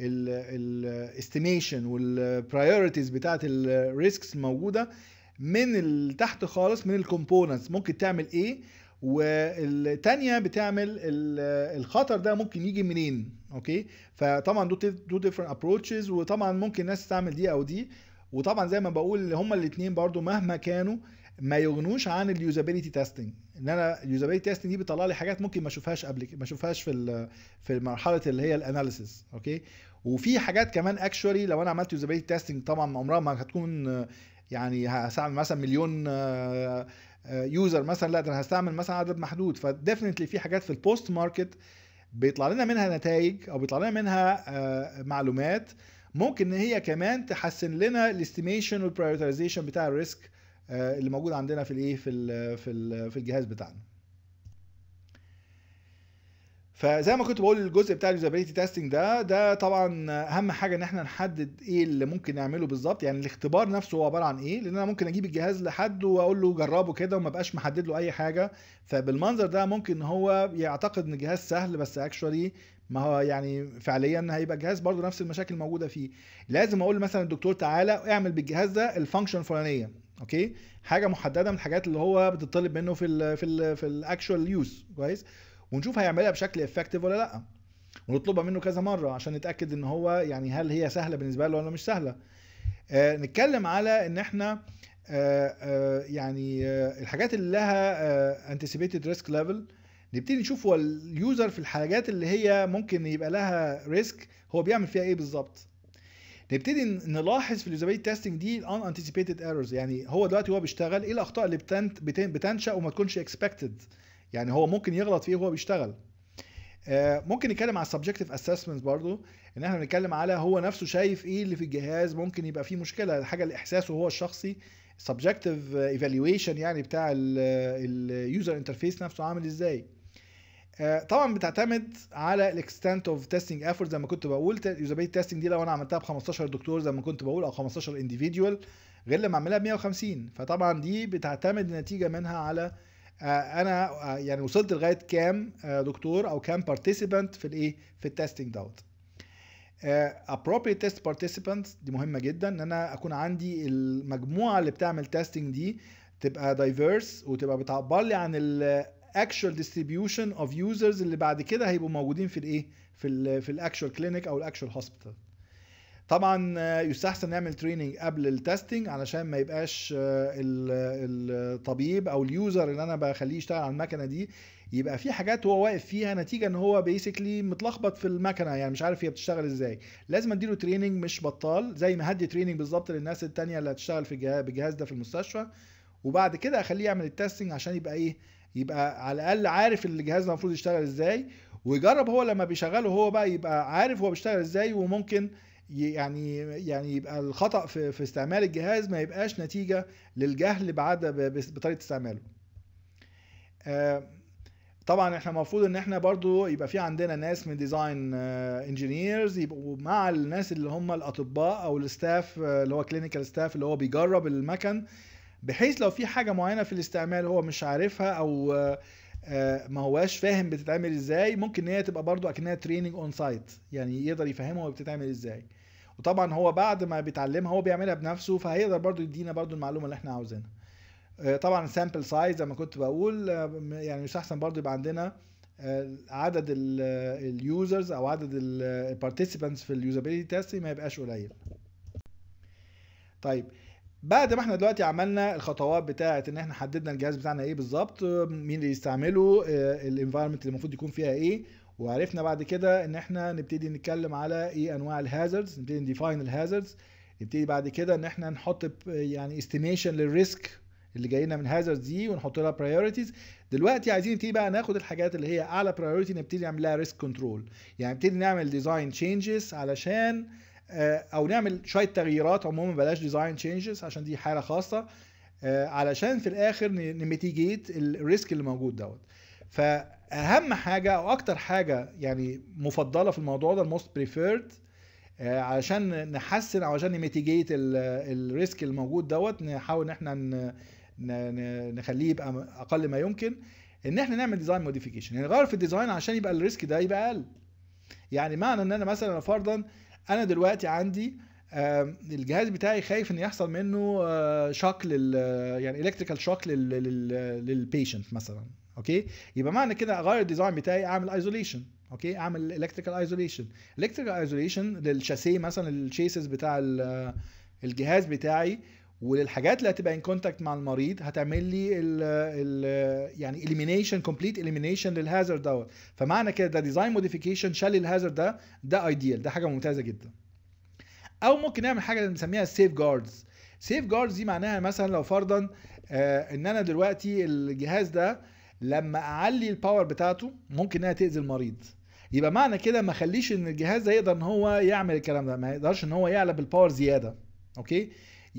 ال الاستيميشن والبرايورتيز بتاعت الريسكس الموجوده من تحت خالص من الكومبوننتس ممكن تعمل ايه والتانية بتعمل الخطر ده ممكن يجي منين اوكي فطبعا دو دو ديفرنت ابروتشز وطبعا ممكن ناس تعمل دي او دي وطبعا زي ما بقول هما الاثنين برضو مهما كانوا ما يغنوش عن اليوزابيلتي تيستنج ان انا اليوزابيلتي تيستنج دي بتطلع لي حاجات ممكن ما اشوفهاش قبل ما اشوفهاش في في مرحله اللي هي الاناليسيس اوكي وفي حاجات كمان اكشوالي لو انا عملت يوزابيلتي تيستنج طبعا عمرها ما هتكون يعني هساعد مثلا مليون آه، يوزر آه، مثلا لا ده انا هستعمل مثلا عدد محدود فديفنتلي في حاجات في البوست ماركت بيطلع لنا منها نتائج او بيطلع لنا منها آه، معلومات ممكن ان هي كمان تحسن لنا الاستيميشن والبرايورتيزيشن بتاع الريسك آه، اللي موجود عندنا في الايه في في في الجهاز بتاعنا فزي ما كنت بقول الجزء بتاع اليوزابيلتي تيستنج ده ده طبعا اهم حاجه ان احنا نحدد ايه اللي ممكن نعمله بالظبط يعني الاختبار نفسه هو عباره عن ايه لان انا ممكن اجيب الجهاز لحد واقول له جربه كده وما بقاش محدد له اي حاجه فبالمنظر ده ممكن هو يعتقد ان الجهاز سهل بس اكشولي ما هو يعني فعليا هيبقى الجهاز برضه نفس المشاكل موجوده فيه لازم اقول مثلا الدكتور تعالى اعمل بالجهاز ده الفانكشن الفلانيه اوكي حاجه محدده من الحاجات اللي هو بتطلب منه في الـ في الـ في الاكشوال يوز كويس ونشوف هيعملها بشكل افكتيف ولا لا ونطلبها منه كذا مره عشان نتاكد ان هو يعني هل هي سهله بالنسبه له ولا مش سهله آه نتكلم على ان احنا آه آه يعني آه الحاجات اللي لها انتسيبيتد ريسك ليفل نبتدي نشوف هو اليوزر في الحاجات اللي هي ممكن يبقى لها ريسك هو بيعمل فيها ايه بالظبط نبتدي نلاحظ في اليوزابيلتي تيستنج دي الان انتسيبيتد ايرورز يعني هو دلوقتي هو بيشتغل ايه الاخطاء اللي بتنشا وما تكونش اكسبكتد يعني هو ممكن يغلط فيه وهو بيشتغل آه، ممكن نتكلم على السبجكتيف اسسمنت برضو ان احنا بنتكلم على هو نفسه شايف ايه اللي في الجهاز ممكن يبقى فيه مشكله الحاجه الاحساسه هو الشخصي سبجكتيف ايفالويشن آه، يعني بتاع اليوزر انترفيس نفسه عامل ازاي آه، طبعا بتعتمد على الاكستنت اوف تيستنج ايفورت زي ما كنت بقول يوزابيلتي تيستنج دي لو انا عملتها ب 15 دكتور زي ما كنت بقول او 15 انديفيديوال غير لما اعملها ب 150 فطبعا دي بتعتمد نتيجه منها على آه، انا آه، يعني وصلت لغايه كام آه، دكتور او كام بارتيسيبنت في الايه في التستنج دوت appropriate test participants دي مهمه جدا ان انا اكون عندي المجموعه اللي بتعمل تيستنج دي تبقى دايفيرس وتبقى بتعبر لي عن الاكشوال ديستريبيوشن اوف يوزرز اللي بعد كده هيبقوا موجودين في الايه في الـ في الاكشوال كلينيك او الاكشوال هوسبيتال طبعا آه، يستحسن نعمل تريننج قبل التستنج علشان ما يبقاش آه، الطبيب او اليوزر اللي انا بخليه يشتغل على المكنه دي يبقى في حاجات هو واقف فيها نتيجه ان هو بيسكلي متلخبط في المكنه يعني مش عارف هي بتشتغل ازاي لازم اديله تريننج مش بطال زي ما هدي تريننج بالظبط للناس التانية اللي هتشتغل في بالجهاز ده في المستشفى وبعد كده اخليه يعمل التستنج عشان يبقى ايه يبقى على الاقل عارف الجهاز المفروض يشتغل ازاي ويجرب هو لما بيشغله هو بقى يبقى عارف هو بيشتغل ازاي وممكن يعني يعني يبقى الخطا في, في استعمال الجهاز ما يبقاش نتيجه للجهل بعد بطريقه استعماله آه، طبعا احنا المفروض ان احنا برضو يبقى في عندنا ناس من ديزاين انجينيرز آه، يبقوا مع الناس اللي هم الاطباء او الستاف آه، اللي هو كلينيكال ستاف اللي هو بيجرب المكن بحيث لو في حاجه معينه في الاستعمال هو مش عارفها او ما هواش فاهم بتتعمل ازاي ممكن ان هي تبقى برضو اكنها تريننج اون سايت يعني يقدر يفهمها بتتعمل ازاي وطبعا هو بعد ما بيتعلمها هو بيعملها بنفسه فهيقدر برضو يدينا برضو المعلومه اللي احنا عاوزينها آه، طبعا السامبل سايز زي ما كنت بقول آه، يعني يستحسن برضو يبقى عندنا آه، عدد اليوزرز او عدد البارتيسيبانتس في اليوزابيلتي تيست ما يبقاش قليل طيب بعد ما احنا دلوقتي عملنا الخطوات بتاعه ان احنا حددنا الجهاز بتاعنا ايه بالظبط مين اللي يستعمله الانفايرمنت اللي المفروض يكون فيها ايه وعرفنا بعد كده ان احنا نبتدي نتكلم على ايه انواع الهازردز نبتدي نديفاين الهازردز نبتدي بعد كده ان احنا نحط يعني استيميشن للريسك اللي جاي لنا من هازردز دي ونحط لها برايورتيز دلوقتي عايزين نبتدي بقى ناخد الحاجات اللي هي اعلى برايورتي نبتدي نعمل لها ريسك كنترول يعني نبتدي نعمل ديزاين تشينجز علشان آه، او نعمل شويه تغييرات عموما بلاش ديزاين تشينجز عشان دي حاله خاصه آه، علشان في الاخر نميتيجيت الريسك اللي موجود دوت فاهم حاجه او اكتر حاجه يعني مفضله في الموضوع ده الموست آه، بريفيرد علشان نحسن او عشان نميتيجيت الريسك الموجود دوت نحاول ان احنا نخليه يبقى اقل ما يمكن ان احنا نعمل ديزاين موديفيكيشن يعني نغير في الديزاين عشان يبقى الريسك ده يبقى اقل يعني معنى ان انا مثلا فرضا انا دلوقتي عندي الجهاز بتاعي خايف ان يحصل منه شوك آه، لل يعني الكتريكال شوك للبيشنت مثلا اوكي يبقى معنى كده اغير الديزاين بتاعي اعمل ايزوليشن اوكي اعمل الكتريكال ايزوليشن الكتريكال ايزوليشن للشاسيه مثلا الشيسز بتاع الجهاز بتاعي وللحاجات اللي هتبقى ان كونتاكت مع المريض هتعمل لي الـ الـ يعني اليمينيشن كومبليت اليمينيشن للهازر دوت فمعنى كده ده ديزاين موديفيكيشن شال الهازر ده ده ايديال ده حاجه ممتازه جدا او ممكن نعمل حاجه بنسميها سيف جاردز سيف جاردز دي معناها مثلا لو فرضا آه، ان انا دلوقتي الجهاز ده لما اعلي الباور بتاعته ممكن انها تاذي المريض يبقى معنى كده ما اخليش ان الجهاز ده يقدر ان هو يعمل الكلام ده ما يقدرش ان هو يعلى بالباور زياده اوكي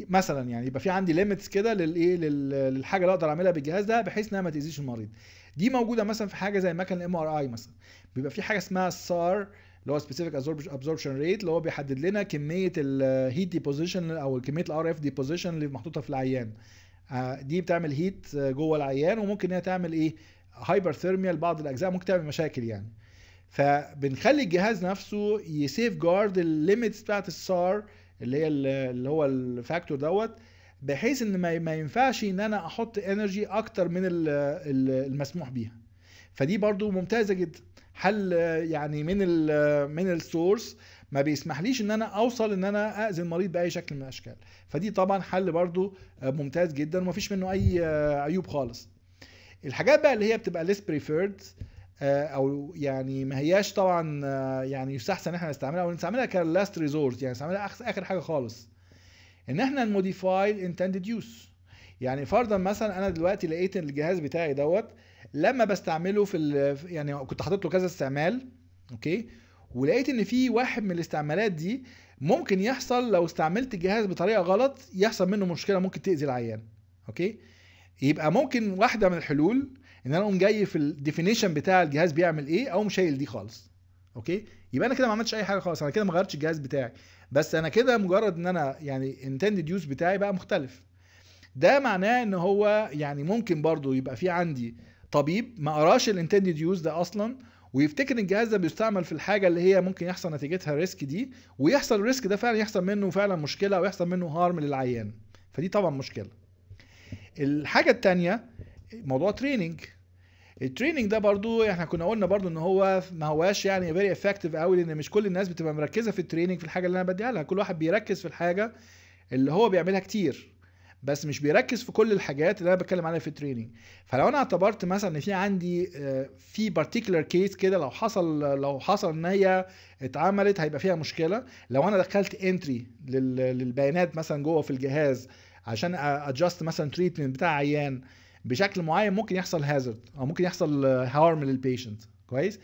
مثلا يعني يبقى في عندي ليميتس كده للايه للحاجه اللي اقدر اعملها بالجهاز ده بحيث انها ما تاذيش المريض دي موجوده مثلا في حاجه زي مكن الام ار اي مثلا بيبقى في حاجه اسمها السار اللي هو سبيسيفيك ابزوربشن ريت اللي هو بيحدد لنا كميه الهيت ديبوزيشن او كميه الار اف ديبوزيشن اللي محطوطه في العيان آه، دي بتعمل هيت جوه العيان وممكن انها تعمل ايه هايبر ثيرميا لبعض الاجزاء ممكن تعمل مشاكل يعني فبنخلي الجهاز نفسه يسيف جارد الليميتس بتاعت السار اللي هي اللي هو الفاكتور دوت بحيث ان ما, ما ينفعش ان انا احط انرجي اكتر من المسموح بيها فدي برضو ممتازه جدا حل يعني من الـ من السورس ما بيسمحليش ان انا اوصل ان انا اذي المريض باي شكل من الاشكال فدي طبعا حل برضو ممتاز جدا وما فيش منه اي عيوب خالص الحاجات بقى اللي هي بتبقى ليس بريفيرد آه، او يعني ما هياش طبعا آه، يعني يستحسن ان احنا نستعملها او نستعملها كلاست ريزورت يعني نستعملها اخر حاجه خالص ان احنا نموديفاي انتندد يوز يعني فرضا مثلا انا دلوقتي لقيت الجهاز بتاعي دوت لما بستعمله في ال... يعني كنت حاطط له كذا استعمال اوكي ولقيت ان في واحد من الاستعمالات دي ممكن يحصل لو استعملت الجهاز بطريقه غلط يحصل منه مشكله ممكن تاذي العيان اوكي يبقى ممكن واحده من الحلول ان انا اقوم جاي في الديفينيشن بتاع الجهاز بيعمل ايه او شايل دي خالص اوكي يبقى انا كده ما عملتش اي حاجه خالص انا كده ما غيرتش الجهاز بتاعي بس انا كده مجرد ان انا يعني انتندد يوز بتاعي بقى مختلف ده معناه ان هو يعني ممكن برضو يبقى في عندي طبيب ما قراش الانتندد يوز ده اصلا ويفتكر ان الجهاز ده بيستعمل في الحاجه اللي هي ممكن يحصل نتيجتها ريسك دي ويحصل الريسك ده فعلا يحصل منه فعلا مشكله او يحصل منه هارم للعيان فدي طبعا مشكله الحاجه الثانيه موضوع تريننج التريننج ده برضو احنا كنا قلنا برضو ان هو ما هواش يعني فيري افكتيف قوي لان مش كل الناس بتبقى مركزه في التريننج في الحاجه اللي انا بديها لها كل واحد بيركز في الحاجه اللي هو بيعملها كتير بس مش بيركز في كل الحاجات اللي انا بتكلم عليها في التريننج فلو انا اعتبرت مثلا ان في عندي آه، في بارتيكولار كيس كده لو حصل لو حصل ان هي اتعملت هيبقى فيها مشكله لو انا دخلت انتري للبيانات مثلا جوه في الجهاز عشان ادجست مثلا تريتمنت بتاع عيان بشكل معين ممكن يحصل هازارد او ممكن يحصل هارم للبيشنت كويس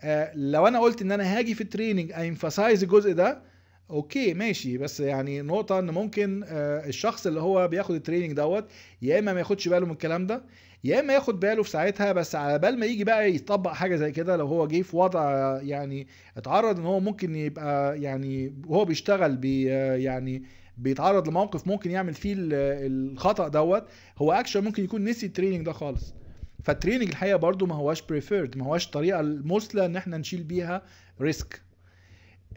آه، لو انا قلت ان انا هاجي في التريننج امفسايز الجزء ده اوكي ماشي بس يعني نقطة ان ممكن آه، الشخص اللي هو بياخد التريننج دوت يا اما ما ياخدش باله من الكلام ده يا اما ياخد باله في ساعتها بس على بال ما يجي بقى يطبق حاجة زي كده لو هو جه في وضع يعني اتعرض ان هو ممكن يبقى يعني وهو بيشتغل بي آه، يعني بيتعرض لموقف ممكن يعمل فيه الخطأ دوت هو اكشن ممكن يكون نسي التريننج ده خالص فالتريننج الحقيقة برضو ما هواش بريفيرد ما هواش الطريقة المثلى ان احنا نشيل بيها ريسك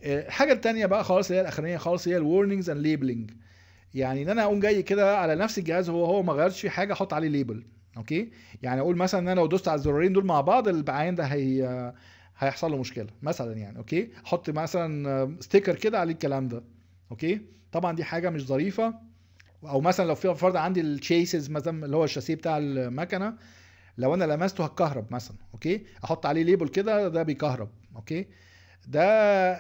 الحاجه آه، الثانيه بقى خالص اللي هي الاخرانيه خالص هي الورنينجز اند ليبلنج يعني ان انا اقوم جاي كده على نفس الجهاز هو هو ما غيرش حاجه احط عليه ليبل اوكي يعني اقول مثلا ان انا لو دوست على الزرارين دول مع بعض البعين ده هي هيحصل له مشكله مثلا يعني اوكي احط مثلا ستيكر آه، كده عليه الكلام ده اوكي طبعا دي حاجه مش ظريفه او مثلا لو في فرض عندي التشيسز مثلا اللي هو الشاسيه بتاع المكنه لو انا لمسته هتكهرب مثلا اوكي احط عليه ليبل كده ده بيكهرب اوكي ده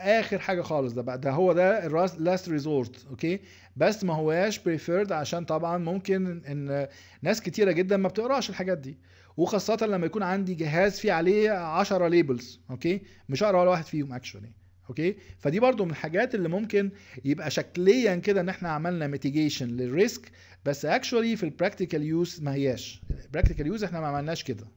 اخر حاجه خالص ده بقى ده هو ده لاست ريزورت اوكي بس ما هواش بريفيرد عشان طبعا ممكن ان ناس كتيره جدا ما بتقراش الحاجات دي وخاصه لما يكون عندي جهاز فيه عليه 10 ليبلز اوكي مش هقرا ولا واحد فيهم اكشولي اوكي فدي برضو من الحاجات اللي ممكن يبقى شكليا كده ان احنا عملنا ميتيجيشن للريسك بس اكشولي في البراكتيكال يوز ما هياش البراكتيكال يوز احنا ما عملناش كده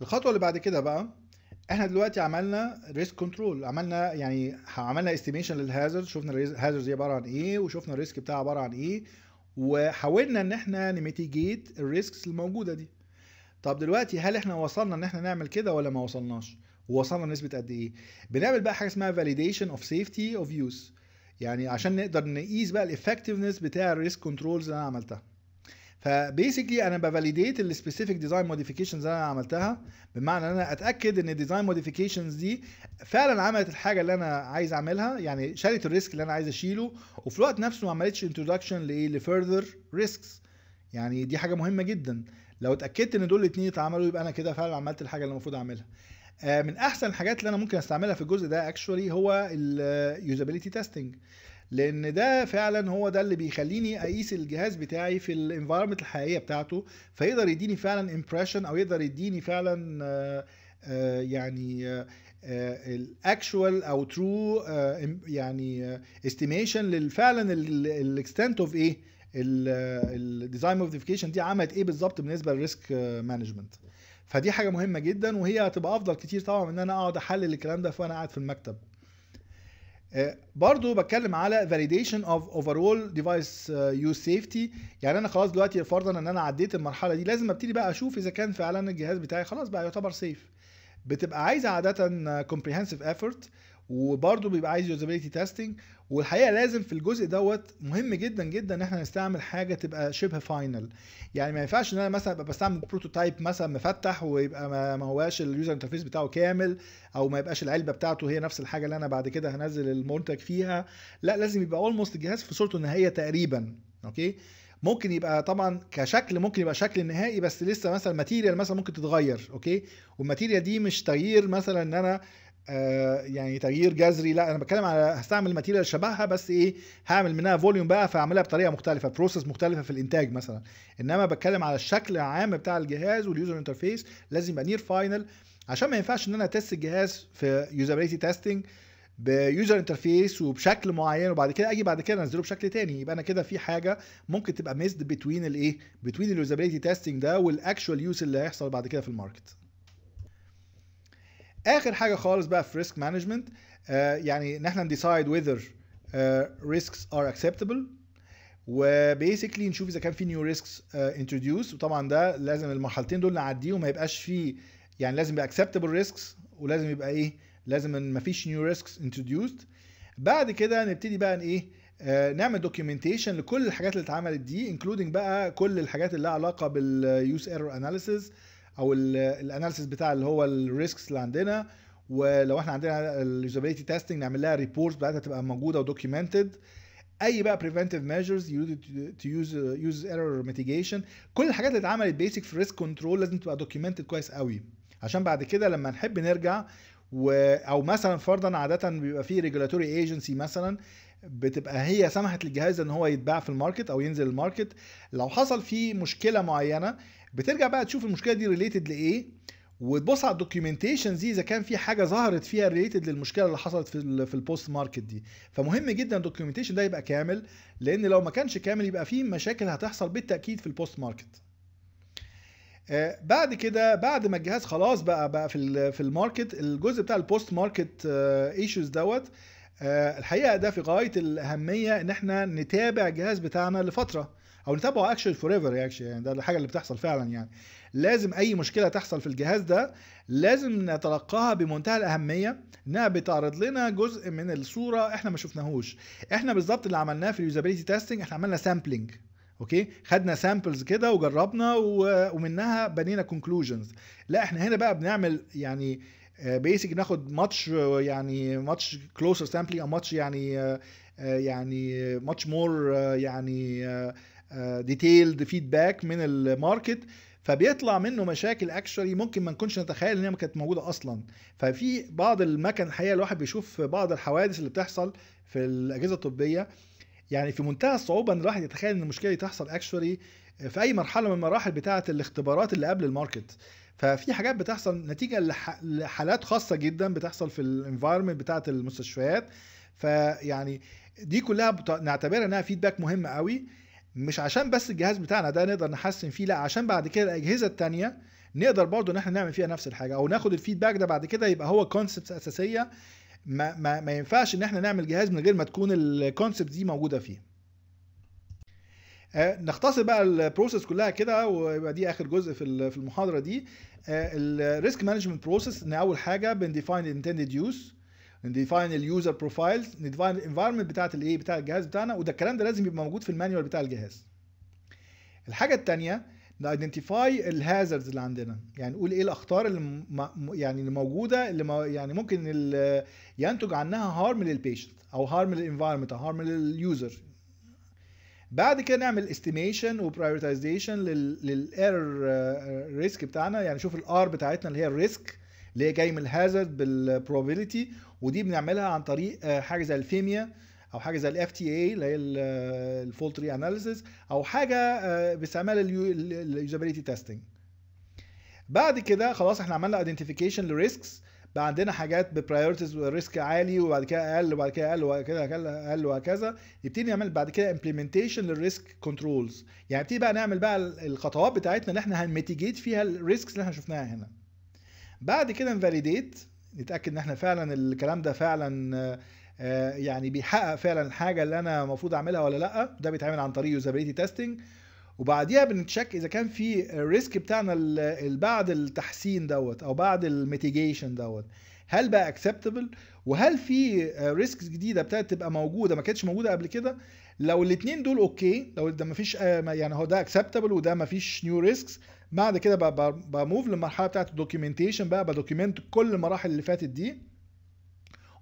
الخطوه اللي بعد كده بقى احنا دلوقتي عملنا ريسك كنترول عملنا يعني عملنا استيميشن للهازرد شفنا الهازرد دي عباره عن ايه وشفنا الريسك بتاعها عباره عن ايه وحاولنا ان احنا نميتيجيت الريسكس الموجوده دي طب دلوقتي هل احنا وصلنا ان احنا نعمل كده ولا ما وصلناش وصلنا لنسبه قد ايه بنعمل بقى حاجه اسمها فاليديشن اوف سيفتي اوف يوز يعني عشان نقدر نقيس بقى الايفكتيفنس بتاع الريسك كنترولز اللي انا عملتها فبيسكلي انا بفاليديت السبيسيفيك ديزاين موديفيكيشنز اللي انا عملتها بمعنى ان انا اتاكد ان الديزاين موديفيكيشنز دي فعلا عملت الحاجه اللي انا عايز اعملها يعني شالت الريسك اللي انا عايز اشيله وفي الوقت نفسه ما عملتش انتروداكشن لايه لفيرذر ريسكس يعني دي حاجه مهمه جدا لو اتاكدت ان دول الاثنين اتعملوا يبقى انا كده فعلا عملت الحاجه اللي المفروض اعملها آه، من احسن الحاجات اللي انا ممكن استعملها في الجزء ده اكشولي هو اليوزابيلتي تيستنج لان ده فعلا هو ده اللي بيخليني اقيس الجهاز بتاعي في الانفايرمنت الحقيقيه بتاعته فيقدر يديني فعلا امبريشن او يقدر يديني فعلا آه، آه، يعني الاكشوال آه، او ترو يعني استيميشن للفعلا الاكستنت اوف ايه الديزاين موديفيكيشن دي عملت ايه بالظبط بالنسبه للريسك مانجمنت فدي حاجه مهمه جدا وهي هتبقى افضل كتير طبعا من ان انا اقعد احلل الكلام ده وانا قاعد في المكتب آه، برضو بتكلم على validation of overall device آه، use safety يعني انا خلاص دلوقتي فرضا ان انا عديت المرحله دي لازم ابتدي بقى اشوف اذا كان فعلا الجهاز بتاعي خلاص بقى يعتبر سيف بتبقى عايزه عاده آه، comprehensive effort وبرضو بيبقى عايز يوزابيلتي testing والحقيقه لازم في الجزء دوت مهم جدا جدا ان احنا نستعمل حاجه تبقى شبه فاينل يعني ما ينفعش ان انا مثلا ابقى بستعمل بروتوتايب مثلا مفتح ويبقى ما هواش اليوزر انترفيس بتاعه كامل او ما يبقاش العلبه بتاعته هي نفس الحاجه اللي انا بعد كده هنزل المنتج فيها لا لازم يبقى اولموست الجهاز في صورته النهائيه تقريبا اوكي ممكن يبقى طبعا كشكل ممكن يبقى شكل نهائي بس لسه مثلا ماتيريال مثلا ممكن تتغير اوكي والماتيريال دي مش تغيير مثلا ان انا آه، يعني تغيير جذري لا انا بتكلم على هستعمل ماتيريال شبهها بس ايه هعمل منها فوليوم بقى فاعملها بطريقه مختلفه بروسيس مختلفه في الانتاج مثلا انما بتكلم على الشكل العام بتاع الجهاز واليوزر انترفيس لازم يبقى نير فاينل عشان ما ينفعش ان انا تست الجهاز في يوزابيليتي تيستنج بيوزر انترفيس وبشكل معين وبعد كده اجي بعد كده انزله بشكل تاني يبقى انا كده في حاجه ممكن تبقى ميزد بتوين الايه بتوين اليوزابيليتي تيستنج ده والاكشوال يوز اللي هيحصل بعد كده في الماركت اخر حاجه خالص بقى في ريسك مانجمنت آه، يعني ان احنا نديسايد ويذر ريسكس ار اكسبتبل وبيسكلي نشوف اذا كان في نيو ريسكس انتروديوس وطبعا ده لازم المرحلتين دول نعديهم ما يبقاش في يعني لازم يبقى اكسبتبل ريسكس ولازم يبقى ايه لازم ما فيش نيو ريسكس انتروديوسد بعد كده نبتدي بقى ايه آه، نعمل دوكيومنتيشن لكل الحاجات اللي اتعملت دي انكلودنج بقى كل الحاجات اللي لها علاقه باليوز ايرور اناليسيز او الاناليسيس بتاع اللي هو الريسكس اللي عندنا ولو احنا عندنا اليوزابيلتي تيستنج نعمل لها ريبورت بتاعتها تبقى موجوده ودوكيومنتد اي بقى بريفنتيف ميجرز تو يوز يوز ايرور ميتيجيشن كل الحاجات اللي اتعملت بيسك في ريسك كنترول لازم تبقى دوكيومنتد كويس قوي عشان بعد كده لما نحب نرجع و... او مثلا فرضا عاده بيبقى في ريجولاتوري ايجنسي مثلا بتبقى هي سمحت للجهاز ان هو يتباع في الماركت او ينزل الماركت لو حصل فيه مشكله معينه بترجع بقى تشوف المشكله دي ريليتد لايه وتبص على الدوكيومنتيشن دي اذا كان في حاجه ظهرت فيها ريليتد للمشكله اللي حصلت في في البوست ماركت دي فمهم جدا الدوكيومنتيشن ده يبقى كامل لان لو ما كانش كامل يبقى في مشاكل هتحصل بالتاكيد في البوست ماركت آه بعد كده بعد ما الجهاز خلاص بقى بقى في في الماركت الجزء بتاع البوست ماركت ايشوز دوت آه، الحقيقه ده في غايه الاهميه ان احنا نتابع الجهاز بتاعنا لفتره او نتابعه اكشن فور ايفر يعني ده الحاجه اللي بتحصل فعلا يعني لازم اي مشكله تحصل في الجهاز ده لازم نتلقاها بمنتهى الاهميه انها بتعرض لنا جزء من الصوره احنا ما شفناهوش احنا بالظبط اللي عملناه في اليوزابيلتي تيستنج احنا عملنا سامبلنج اوكي خدنا سامبلز كده وجربنا ومنها بنينا كونكلوجنز لا احنا هنا بقى بنعمل يعني بيسك آه، ناخد ماتش يعني ماتش كلوزر سامبلينج او ماتش يعني آه، آه، يعني ماتش مور يعني ديتيلد آه، فيدباك من الماركت فبيطلع منه مشاكل اكشولي ممكن ما نكونش نتخيل ان هي ما كانت موجوده اصلا ففي بعض المكن الحقيقه الواحد بيشوف بعض الحوادث اللي بتحصل في الاجهزه الطبيه يعني في منتهى الصعوبه ان الواحد يتخيل ان المشكله دي تحصل اكشولي في اي مرحله من المراحل بتاعه الاختبارات اللي قبل الماركت ففي حاجات بتحصل نتيجه لحالات خاصه جدا بتحصل في الانفايرمنت بتاعه المستشفيات فيعني دي كلها بت... نعتبرها انها فيدباك مهم قوي مش عشان بس الجهاز بتاعنا ده نقدر نحسن فيه لا عشان بعد كده الاجهزه الثانيه نقدر برضو ان احنا نعمل فيها نفس الحاجه او ناخد الفيدباك ده بعد كده يبقى هو كونسبتس اساسيه ما, ما, ما ينفعش ان احنا نعمل جهاز من غير ما تكون الكونسبت دي موجوده فيه آه نختصر بقى البروسيس كلها كده ويبقى دي اخر جزء في في المحاضره دي الريسك مانجمنت بروسيس ان اول حاجه بنديفاين الانتندد يوز نديفاين اليوزر بروفايلز نديفاين الانفايرمنت بتاعت الايه بتاع الجهاز بتاعنا وده الكلام ده لازم يبقى موجود في المانيوال بتاع الجهاز الحاجه الثانيه نايدنتيفاي الهازردز اللي عندنا يعني نقول ايه الاخطار اللي يعني اللي موجوده اللي يعني ممكن ينتج عنها هارم للبيشنت او هارم للانفايرمنت او هارم لليوزر بعد كده نعمل استيميشن وبرايورتيزيشن للايرور ريسك بتاعنا يعني نشوف الار بتاعتنا اللي هي الريسك اللي هي جاي من الهازارد بالبروبابيلتي ودي بنعملها عن طريق آه، حاجه زي الفيميا او حاجه زي الاف تي اي اللي هي الفولت تري اناليسيس او حاجه آه، باستعمال اليوزابيلتي تيستنج بعد كده خلاص احنا عملنا ايدنتيفيكيشن لريسكس بقى عندنا حاجات ببرايورتيز وريسك عالي وبعد كده اقل وبعد كده اقل وبعد كده اقل وهكذا نبتدي نعمل بعد كده امبلمنتيشن للريسك كنترولز يعني نبتدي بقى نعمل بقى الخطوات بتاعتنا اللي احنا هنميتيجيت فيها الريسكس اللي احنا شفناها هنا بعد كده نفاليديت نتاكد ان احنا فعلا الكلام ده فعلا آه، يعني بيحقق فعلا الحاجه اللي انا المفروض اعملها ولا لا ده بيتعمل عن طريق يوزابيليتي تيستنج وبعديها بنتشك اذا كان في الريسك بتاعنا بعد التحسين دوت او بعد الميتيجيشن دوت هل بقى اكسبتبل وهل في ريسكس آه، جديده ابتدت تبقى موجوده ما كانتش موجوده قبل كده لو الاثنين دول اوكي لو ده ما فيش آه، يعني هو ده اكسبتبل وده ما فيش نيو ريسكس بعد كده بموف للمرحله بتاعت الدوكيومنتيشن بقى بدوكيومنت كل المراحل اللي فاتت دي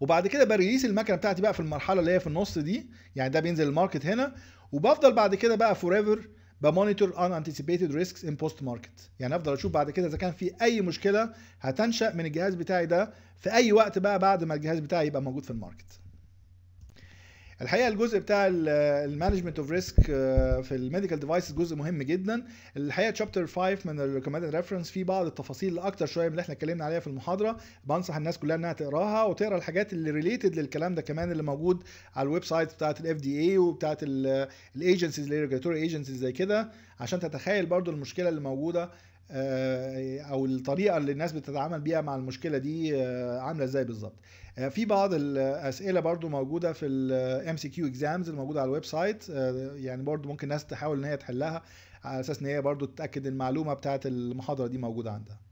وبعد كده بريليس المكنه بتاعتي بقى في المرحله اللي هي في النص دي يعني ده بينزل الماركت هنا وبفضل بعد كده بقى فور ايفر بمونيتور ان انتيسيبيتد ريسكس ان بوست ماركت يعني افضل اشوف بعد كده اذا كان في اي مشكله هتنشا من الجهاز بتاعي ده في اي وقت بقى بعد ما الجهاز بتاعي يبقى موجود في الماركت الحقيقه الجزء بتاع المانجمنت اوف ريسك في الميديكال ديفايسز جزء مهم جدا الحقيقه تشابتر 5 من الريكومندد ريفرنس فيه بعض التفاصيل اكتر شويه من اللي احنا اتكلمنا عليها في المحاضره بنصح الناس كلها انها تقراها وتقرا الحاجات اللي ريليتد للكلام ده كمان اللي موجود على الويب سايت بتاعت الاف دي اي وبتاعت الايجنسيز اللي ايجنسيز زي كده عشان تتخيل برضو المشكله اللي موجوده آه، او الطريقه اللي الناس بتتعامل بيها مع المشكله دي آه، عامله ازاي بالظبط آه، في بعض الاسئله برضو موجوده في الام سي كيو اكزامز الموجوده على الويب سايت آه، يعني برضو ممكن الناس تحاول ان هي تحلها على اساس ان هي برضو تتاكد المعلومه بتاعه المحاضره دي موجوده عندها